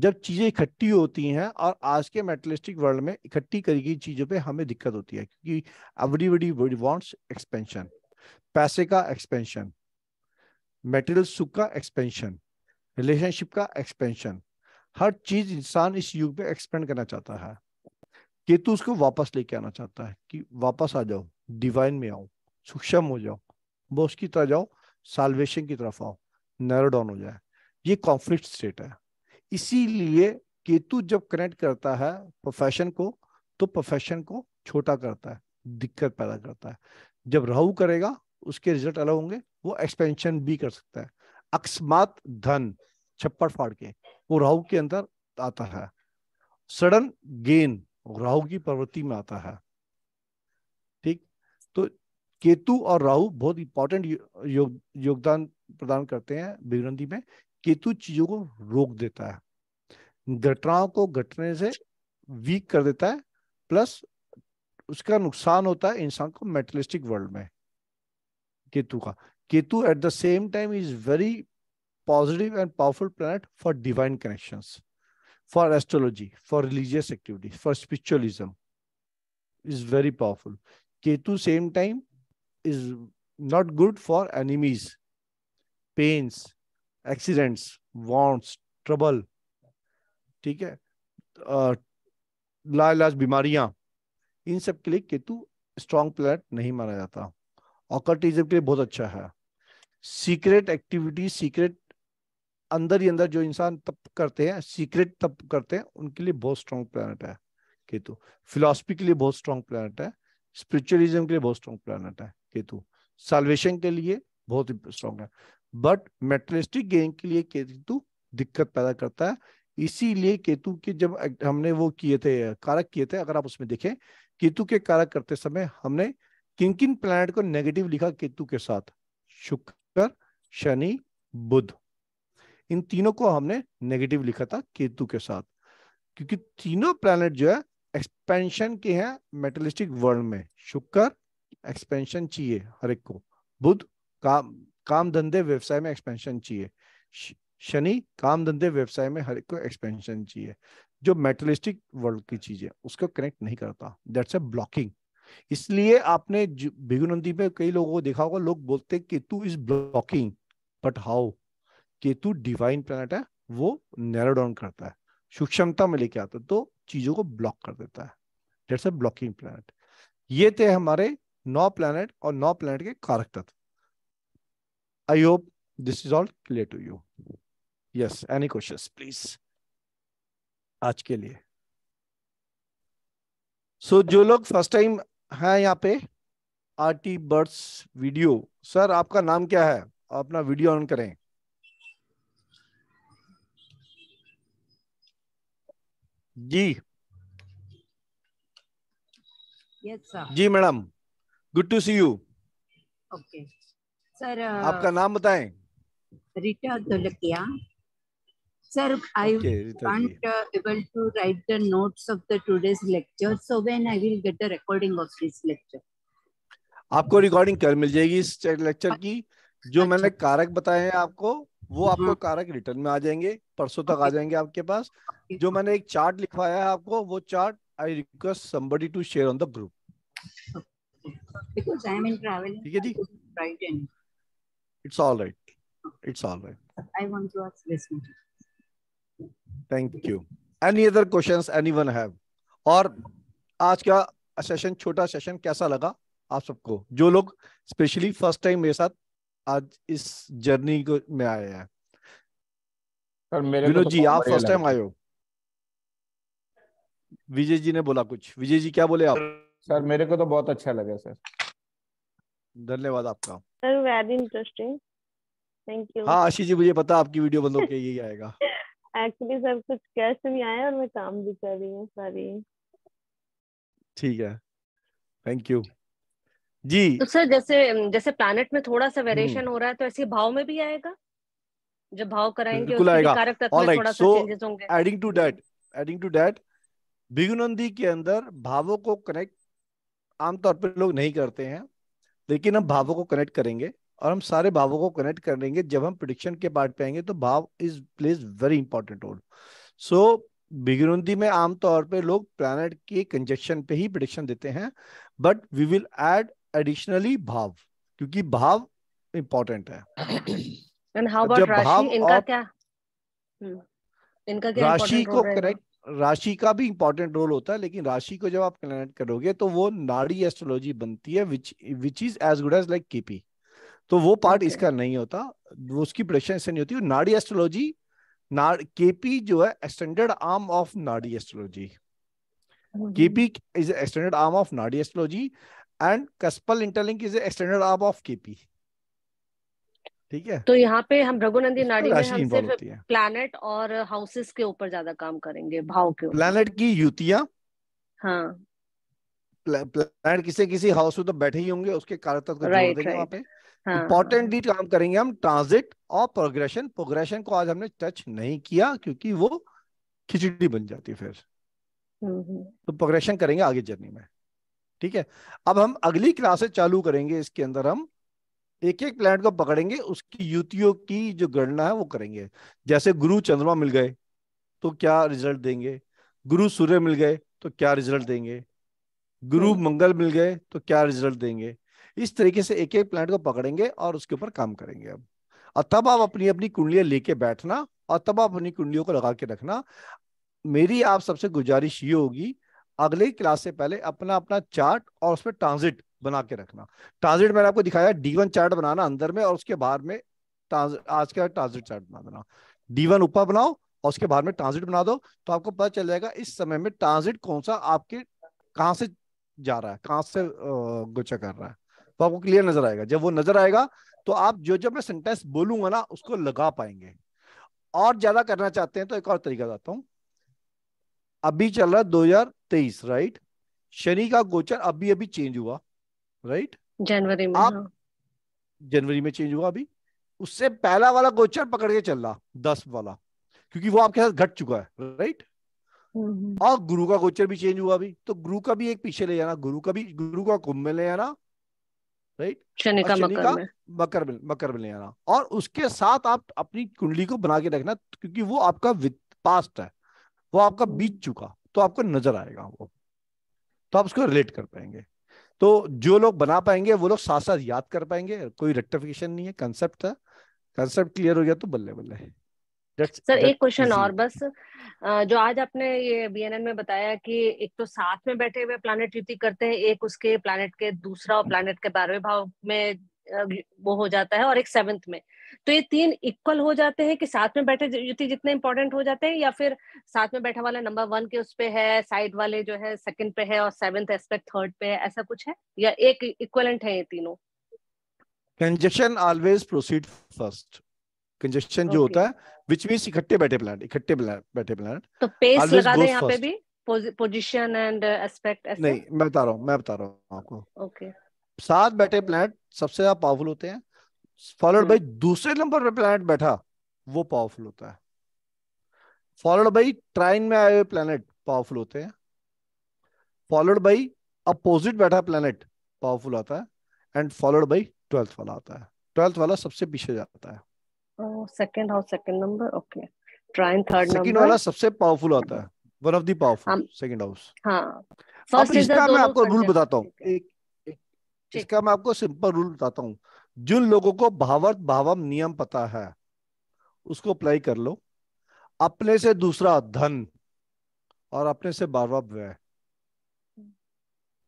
जब चीजें इकट्ठी होती हैं और आज के मेटलिस्टिक वर्ल्ड में इकट्ठी करी गई चीजों पे हमें दिक्कत होती है क्योंकि एवरीबडी वॉन्ट्स एक्सपेंशन पैसे का एक्सपेंशन मेटेरियल सुख का एक्सपेंशन रिलेशनशिप का एक्सपेंशन हर चीज इंसान इस युग में एक्सपेंड करना चाहता है केतु उसको वापस लेके आना चाहता है कि वापस आ जाओ डिवाइन में आओ सूक्ष्म हो जाओ बॉस की तरह जाओ साल्वेशन की तरफ आओ नैरोडाउन हो जाए ये कॉन्फ्लिक्ट स्टेट है इसीलिए केतु जब कनेक्ट करता है प्रोफेशन को तो प्रोफेशन को छोटा करता है दिक्कत पैदा करता है जब राहु करेगा उसके रिजल्ट अलग होंगे वो एक्सपेंशन भी कर सकता है अकस्मात धन छप्पड़ फाड़ के वो राहु के अंदर आता है सडन गेन राहु की प्रवृत्ति में आता है ठीक तो केतु और राहु बहुत इंपॉर्टेंट योगदान प्रदान करते हैं बिगनंदी में केतु चीजों को रोक देता है घटनाओं को घटने से वीक कर देता है प्लस उसका नुकसान होता है इंसान को मेटलिस्टिक वर्ल्ड में केतु का Ketu at the same time is very positive and powerful planet for divine connections for astrology for religious activities for spiritualism is very powerful Ketu same time is not good for enemies pains accidents wants trouble ठीक है लाइलाज बीमारियां इन सब के लिए केतु स्ट्रॉन्ग प्लेनेट नहीं माना जाता ऑकर्टिज्म के लिए बहुत अच्छा है सीक्रेट एक्टिविटी सीक्रेट अंदर ही अंदर जो इंसान तप करते हैं सीक्रेट तप करते हैं उनके लिए बहुत स्ट्रॉन्ग प्लेनेट है केतु फिलोसफी के लिए बहुत स्ट्रॉन्ग प्लेनेट है स्पिरिचुअलिज्म के लिए बहुत स्ट्रॉन्ग प्लेनेट है केतु सालवेशन के लिए बहुत स्ट्रॉन्ग है बट मेटलिस्टिक गेन के लिए केतु दिक्कत पैदा करता है इसीलिए केतु के जब हमने वो किए थे कारक किए थे अगर आप उसमें देखें केतु के कारक करते समय हमने किन किन प्लैनेट को नेगेटिव लिखा केतु के साथ शुक्र शनि बुध इन तीनों को हमने नेगेटिव लिखा था केतु के साथ क्योंकि तीनों प्लैनेट जो है एक्सपेंशन के हैं मेटलिस्टिक वर्ल्ड में शुक्र एक्सपेंशन चाहिए हर एक को बुध का काम धंधे व्यवसाय में एक्सपेंशन चाहिए शनि काम धंधे व्यवसाय में हर एक को एक्सपेंशन चाहिए जो मेटलिस्टिक वर्ल्ड की चीज है उसको कनेक्ट नहीं करता दैट्स अ ब्लॉकिंग इसलिए आपने भिगुनंदी में कई लोगों को देखा होगा लोग बोलते हैं Ketu is blocking but how Ketu divine planet है वो नैरो डाउन करता है सूक्ष्मता में लेके आता है तो चीजों को ब्लॉक कर देता है दैट्स अ ब्लॉकिंग प्लैनेट ये थे हमारे नौ प्लैनेट और नौ प्लैनेट के कारक तत्व I hope this is all clear to you. Yes, any questions, please. आज के लिए सो so, जो लोग फर्स्ट टाइम हैं यहाँ पे आर टी बर्ड्स वीडियो सर आपका नाम क्या है अपना वीडियो ऑन करें जी yes, जी madam good to see you okay sir uh, आपका नाम बताएं Rita Dholakia. Sir I want able to write the notes of the today's lecture so when I will get the recording of this lecture आपको रिकॉर्डिंग कर मिल जाएगी इस लेक्चर की जो अच्छा। मैंने कारक बताए हैं आपको वो हाँ। आपको कारक रिटर्न में आ जाएंगे परसों तक आ जाएंगे आपके पास जो मैंने एक चार्ट लिखवाया है आपको वो chart I request somebody to share on the group ठीक है जी It's all right. It's all right. I want to ask this one. Thank you. Any other questions anyone have? और आज का सेशन छोटा सेशन कैसा लगा आप सबको जो लोग स्पेशली फर्स्ट टाइम मेरे साथ आज इस जर्नी को में आए हैं तो विनोद तो जी आप फर्स्ट टाइम आए हो विजय जी ने बोला कुछ विजय जी क्या बोले आप सर मेरे को तो बहुत अच्छा लगा सर धन्यवाद आपका वेरी इंटरेस्टिंग थैंक यू हाँ आशी जी मुझे पता आपकी वीडियो बंद होके यही आएगा एक्चुअली सर कुछ कैश नहीं आया और मैं काम भी कर रही हूँ सारी ठीक है थैंक यू जी तो सर जैसे जैसे प्लैनेट में थोड़ा सा वेरिएशन हो रहा है तो ऐसे भाव में भी आएगा जब भाव कराएंगे कारक तत्व में थोड़ा सा चेंजेस होंगे adding to that adding to that भिगुनंदी के अंदर भावों को कनेक्ट आमतौर पर लोग नहीं करते हैं लेकिन हम भावों को कनेक्ट करेंगे और हम सारे भावों को कनेक्ट करेंगे जब हम प्रोडिक्शन के पार्ट पे आएंगे तो भाव is plays very important role so बिगरुंदी में आमतौर पे लोग प्लैनेट के कंजक्शन पे ही प्रिडिक्शन देते हैं but we will add additionally भाव क्योंकि भाव इंपॉर्टेंट है एंड हाउ अबाउट राशि हम्म, इनका क्या इनका क्या राशि को कनेक्ट राशि का भी इंपॉर्टेंट रोल होता है लेकिन राशि को जब आप कनेक्ट करोगे तो वो नाड़ी एस्ट्रोलॉजी बनती है which which is as good as like KP तो वो पार्ट okay. इसका नहीं होता वो उसकी प्रोडक्शन ऐसे नहीं होती नाड़ी एस्ट्रोलॉजी नाड़ केपी जो है extended arm of Nadi astrology KP is extended arm of Nadi astrology and cuspal interlink is extended arm of KP ठीक है तो यहाँ पे हम भ्रगुनंदी नाड़ी में हम सिर्फ प्लैनेट और हाउसेस के ऊपर ज्यादा काम करेंगे भाव के प्लैनेट की युतिया हाँ प्लैनेट किसी किसी हाउस में तो बैठे ही होंगे उसके कारण तत्व right, right. वहाँ पे इम्पोर्टेंटली हाँ, हाँ। काम करेंगे हम ट्रांजिट और प्रोग्रेशन प्रोग्रेशन को आज हमने टच नहीं किया क्योंकि वो खिचड़ी बन जाती फिर हम्म, हम्म। तो प्रोग्रेशन करेंगे आगे जर्नी में ठीक है अब हम अगली क्लासे चालू करेंगे इसके अंदर हम एक एक प्लैनेट को पकड़ेंगे उसकी युतियों की जो गणना है वो करेंगे जैसे गुरु चंद्रमा मिल गए तो क्या रिजल्ट देंगे गुरु सूर्य मिल गए तो क्या रिजल्ट देंगे गुरु हम्म। मंगल मिल गए तो क्या रिजल्ट देंगे इस तरीके से एक एक प्लैनेट को पकड़ेंगे और उसके ऊपर काम करेंगे अब और तब आप अपनी अपनी कुंडलियां लेके बैठना और तब आप अपनी कुंडलियों को लगा के रखना मेरी आप सबसे गुजारिश ये होगी अगले क्लास से पहले अपना अपना चार्ट और उसमें ट्रांजिट बना के रखना ट्रांजिट मैंने आपको दिखाया डी वन चार्ट बनाना अंदर में और उसके बाहर में आज का ट्रांजिट चार्ट बना देना डी वन ऊपर बनाओ और उसके बाहर में ट्रांजिट बना दो तो आपको पता चल जाएगा इस समय में ट्रांजिट कौन सा आपके कहाँ से जा रहा है कहाँ से गुच्छा कर रहा है तो आपको क्लियर नजर आएगा जब वो नजर आएगा तो आप जो जब मैं सेंटेंस बोलूंगा ना उसको लगा पाएंगे और ज्यादा करना चाहते हैं तो एक और तरीका बताता हूँ अभी चल रहा है तेईस राइट शनि का गोचर अभी अभी चेंज हुआ राइट जनवरी में आप हाँ। जनवरी में चेंज हुआ अभी उससे पहला वाला गोचर पकड़ के चल रहा दस वाला क्योंकि वो आपके साथ घट चुका है राइट हम्म, हम्म। और गुरु का गोचर भी चेंज हुआ अभी तो गुरु का भी एक पीछे ले जाना गुरु का भी गुरु का कुंभ में ले जाना राइट शनि का मकर में मकर में मकर में ले आना और उसके साथ आप अपनी कुंडली को बना के रखना क्योंकि वो आपका पास्ट है वो आपका बीत चुका तो आपको नजर आएगा वो तो आप उसको रिलेट कर पाएंगे तो जो लोग बना पाएंगे वो लोग साथ साथ याद कर पाएंगे कोई रेक्टिफिकेशन नहीं है कंसेप्ट था कंसेप्ट क्लियर हो गया तो बल्ले बल्ले सर एक क्वेश्चन और बस जो आज आपने ये बीएनएन में बताया कि एक तो साथ में बैठे हुए प्लानिट युति करते हैं एक उसके प्लानिट के दूसरा और प्लानिट के बारहवें भाव में वो हो जाता है और एक सेवंथ में तो ये तीन इक्वल हो जाते हैं कि साथ में बैठे युति जितने इंपॉर्टेंट हो जाते हैं या फिर साथ में बैठा वाला नंबर वन के उस पे है साइड वाले जो है सेकंड पे है और सेवेंथ एस्पेक्ट थर्ड पे है ऐसा कुछ है या एक इक्वलेंट है ये तीनों conjunction always proceed first conjunction जो होता है विच मींस इकट्ठे बैठे प्लांट इकट्ठे बैठे प्लांट तो पेस लगा दे यहाँ पे भी पोजीशन एंड एस्पेक्ट नहीं मैं बता रहा हूँ मैं बता रहा हूँ आपको ओके okay. साथ बैठे प्लांट सबसे ज्यादा पावरफुल होते हैं फॉलोड बाई hmm. दूसरे नंबर पर प्लैनेट बैठा वो पावरफुल होता है फॉलोड बाई ट्राइन में आए हुए प्लैनेट पावरफुल होते हैं फॉलोड बाई अपोजिट बैठा प्लैनेट पावरफुल आता है एंड फॉलोड बाई ट्वेल्थ वाला आता है ट्वेल्थ वाला सबसे पीछे जाता है second house second number okay trine third number second वाला सबसे पावरफुल आता है one of the powerful second house हां फर्स्ट इसका मैं आपको रूल बताता हूं एक, एक इसका मैं आपको सिंपल रूल बताता हूं जिन लोगों को भावार्थ भावम नियम पता है उसको अप्लाई कर लो अपने से दूसरा धन और अपने से बारवा व्यय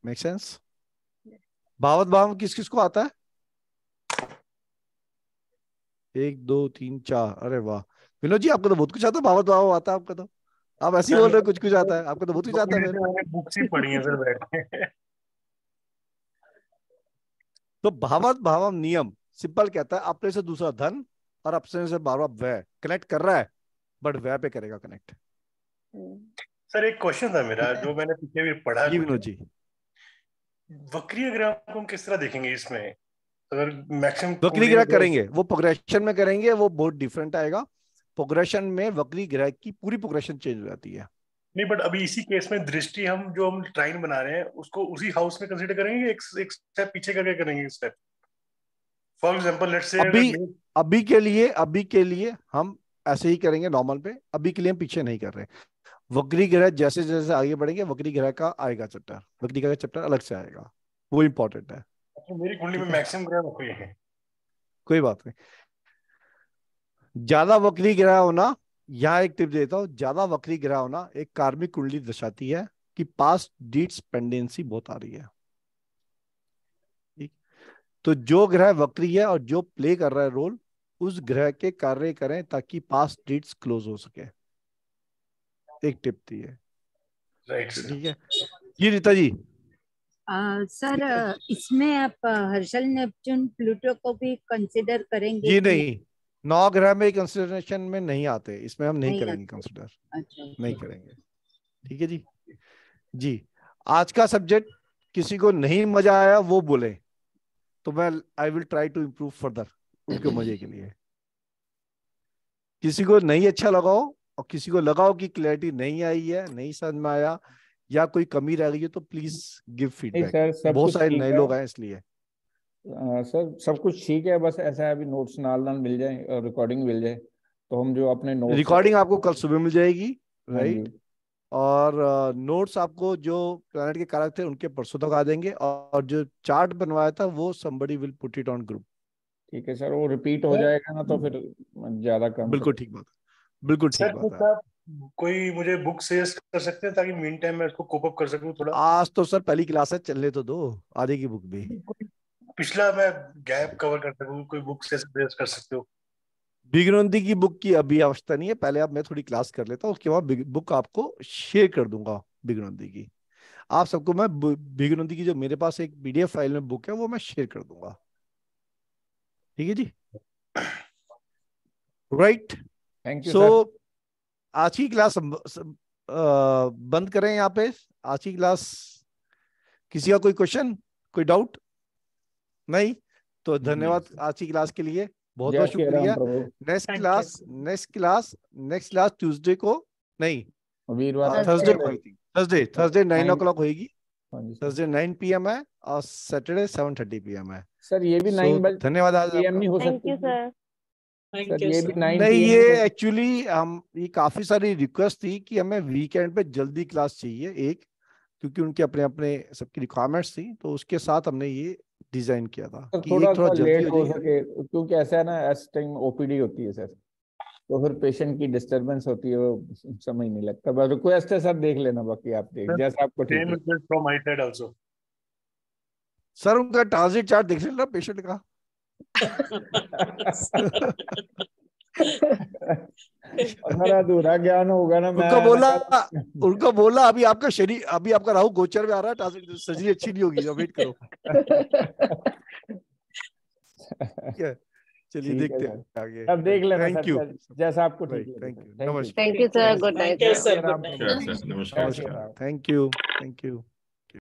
मेक सेंस भावत भाव किस किस को आता है एक दो तीन चार अरे वाह विनोद जी आपको तो बहुत कुछ आता है भावत भाव आता है आपका तो आप ऐसे ही बोल रहे हो कुछ कुछ आता है आपको तो बहुत कुछ आता है बुक से तो पढ़ी है सर तो भावत भावम नियम सिंपल कहता है अपने से दूसरा धन और अपने से बार बार व्यय कनेक्ट कर रहा है बट व्यय पे करेगा कनेक्ट सर एक क्वेश्चन था मेरा जो मैंने पीछे भी पढ़ा जी विनोद जी वक्रीय ग्रह को हम किस तरह देखेंगे इसमें अगर मैक्सिमम वक्री ग्रह करेंगे वो प्रोग्रेशन में करेंगे वो बहुत डिफरेंट आएगा प्रोग्रेशन में वक्री ग्रह की पूरी प्रोग्रेशन चेंज हो जाती है नहीं बट अभी इसी केस में दृष्टि हम जो हम ट्राइन बना रहे हैं उसको उसी हाउस में कंसीडर करेंगे एक एक स्टेप पीछे करके करेंगे step for example let's say अभी अभी के लिए अभी के लिए हम ऐसे ही करेंगे नॉर्मल पे अभी के लिए हम पीछे नहीं कर रहे वक्री ग्रह जैसे जैसे आगे बढ़ेंगे वक्री ग्रह का आएगा चैप्टर वक्री ग्रह का चैप्टर अलग से आएगा वो इम्पोर्टेंट है अच्छा, मेरी कुंडली में मैक्सिमम ग्रह वक्री है कोई बात नहीं ज्यादा वक्री ग्रह होना यहाँ एक टिप देता हूँ ज्यादा वक्री ग्रह होना एक कार्मिक कुंडली दर्शाती है कि पास्ट डीट्स पेंडेंसी बहुत आ रही है तो जो ग्रह वक्री है और जो प्ले कर रहा है रोल उस ग्रह के कार्य करें ताकि पास्ट डीट्स क्लोज हो सके एक टिप थी है ठीक है जी रीता जी सर इसमें आप हर्षल नेपच्यून प्लूटो को भी कंसिडर करेंगे जी नहीं नौ ग्रह में कंसिडरेशन में नहीं आते इसमें हम नहीं, करेंगे कंसिडर अच्छा, अच्छा। नहीं करेंगे ठीक है जी जी आज का सब्जेक्ट किसी को नहीं मजा आया वो बोले तो मैं I will try to improve further उनके मजे के लिए किसी को नहीं अच्छा लगाओ और किसी को लगाओ कि क्लैरिटी नहीं आई है नहीं समझ में आया या कोई कमी रह गई है तो प्लीज गिव फीडबैक बहुत सारे नए लोग आए इसलिए सर सब कुछ ठीक है बस ऐसा है अभी नोट्स नाल नाल मिल जाए रिकॉर्डिंग मिल जाए तो हम जो अपने नोट्स रिकॉर्डिंग आपको कल सुबह मिल जाएगी राइट हाँ और नोट्स आपको जो प्लानट के कारक थे उनके परसों तक आ देंगे और जो चार्ट बनवाया था वो somebody will put it on group ठीक है सर वो रिपीट हो जाएगा ना तो हम्म। फिर ज्यादा कम बिल्कुल ठीक बात बिल्कुल ठीक बात तो कोई मुझे बुक सजेस्ट कर सकते हैं ताकि मीन टाइम मैं इसको कोप अप कर सकूं थोड़ा आज तो सर पहली क्लास है चलने तो दो आधे की बुक भी पिछला मैं गैप कवर कर सकूं कोई बुक से सजेस्ट कर सकते हो बिगनोंदी की बुक की अभी आवश्यकता नहीं है पहले आप मैं थोड़ी क्लास कर लेता हूँ उसके बाद बुक आपको शेयर कर दूंगा बिगनोंदी की आप सबको मैं बिगनोंदी की जो मेरे पास एक पीडीएफ फाइल में बुक है वो मैं शेयर कर दूंगा ठीक है जी राइट थैंक यू सो आज की क्लास बंद करें यहाँ पे आज की क्लास किसी का कोई क्वेश्चन कोई डाउट नहीं तो हम्म। धन्यवाद आज की क्लास के लिए बहुत बहुत शुक्रिया next class next class next class Tuesday को नहीं थर्सडे हाँ, को Thursday Thursday nine o'clock होगी थर्सडे नाइन पी एम है और Saturday seven thirty P M है सर ये भी नाइन बजे धन्यवाद आज नहीं ये एक्चुअली हम ये काफी सारी रिक्वेस्ट थी कि हमें वीकेंड पे जल्दी क्लास चाहिए एक क्योंकि उनके अपने अपने सबकी रिक्वायरमेंट्स थी तो उसके साथ हमने ये डिजाइन किया था कि थोड़ा, थोड़ा लेट हो सके क्योंकि ऐसा है ना एस टाइम ओपीडी होती है सर तो फिर पेशेंट की डिस्टरबेंस होती है वो समझ नहीं लगता बस रिक्वेस्ट है सर देख लेना बाकी आप देख जैसा आपको ठीक सर उनका ट्रांजिट चार्ट देख लेना पेशेंट का हमारा अधूरा ज्ञान होगा ना उनका बोला उनका बोला अभी आपका शरीर अभी आपका राहु गोचर में आ रहा है सर्जरी तो अच्छी नहीं होगी वेट करो चलिए देखते हैं आगे अब देख लेना थैंक यू जैसा आपको ठीक थैंक यू नमस्कार thank you sir good night नमस्कार थैंक यू थैंक यू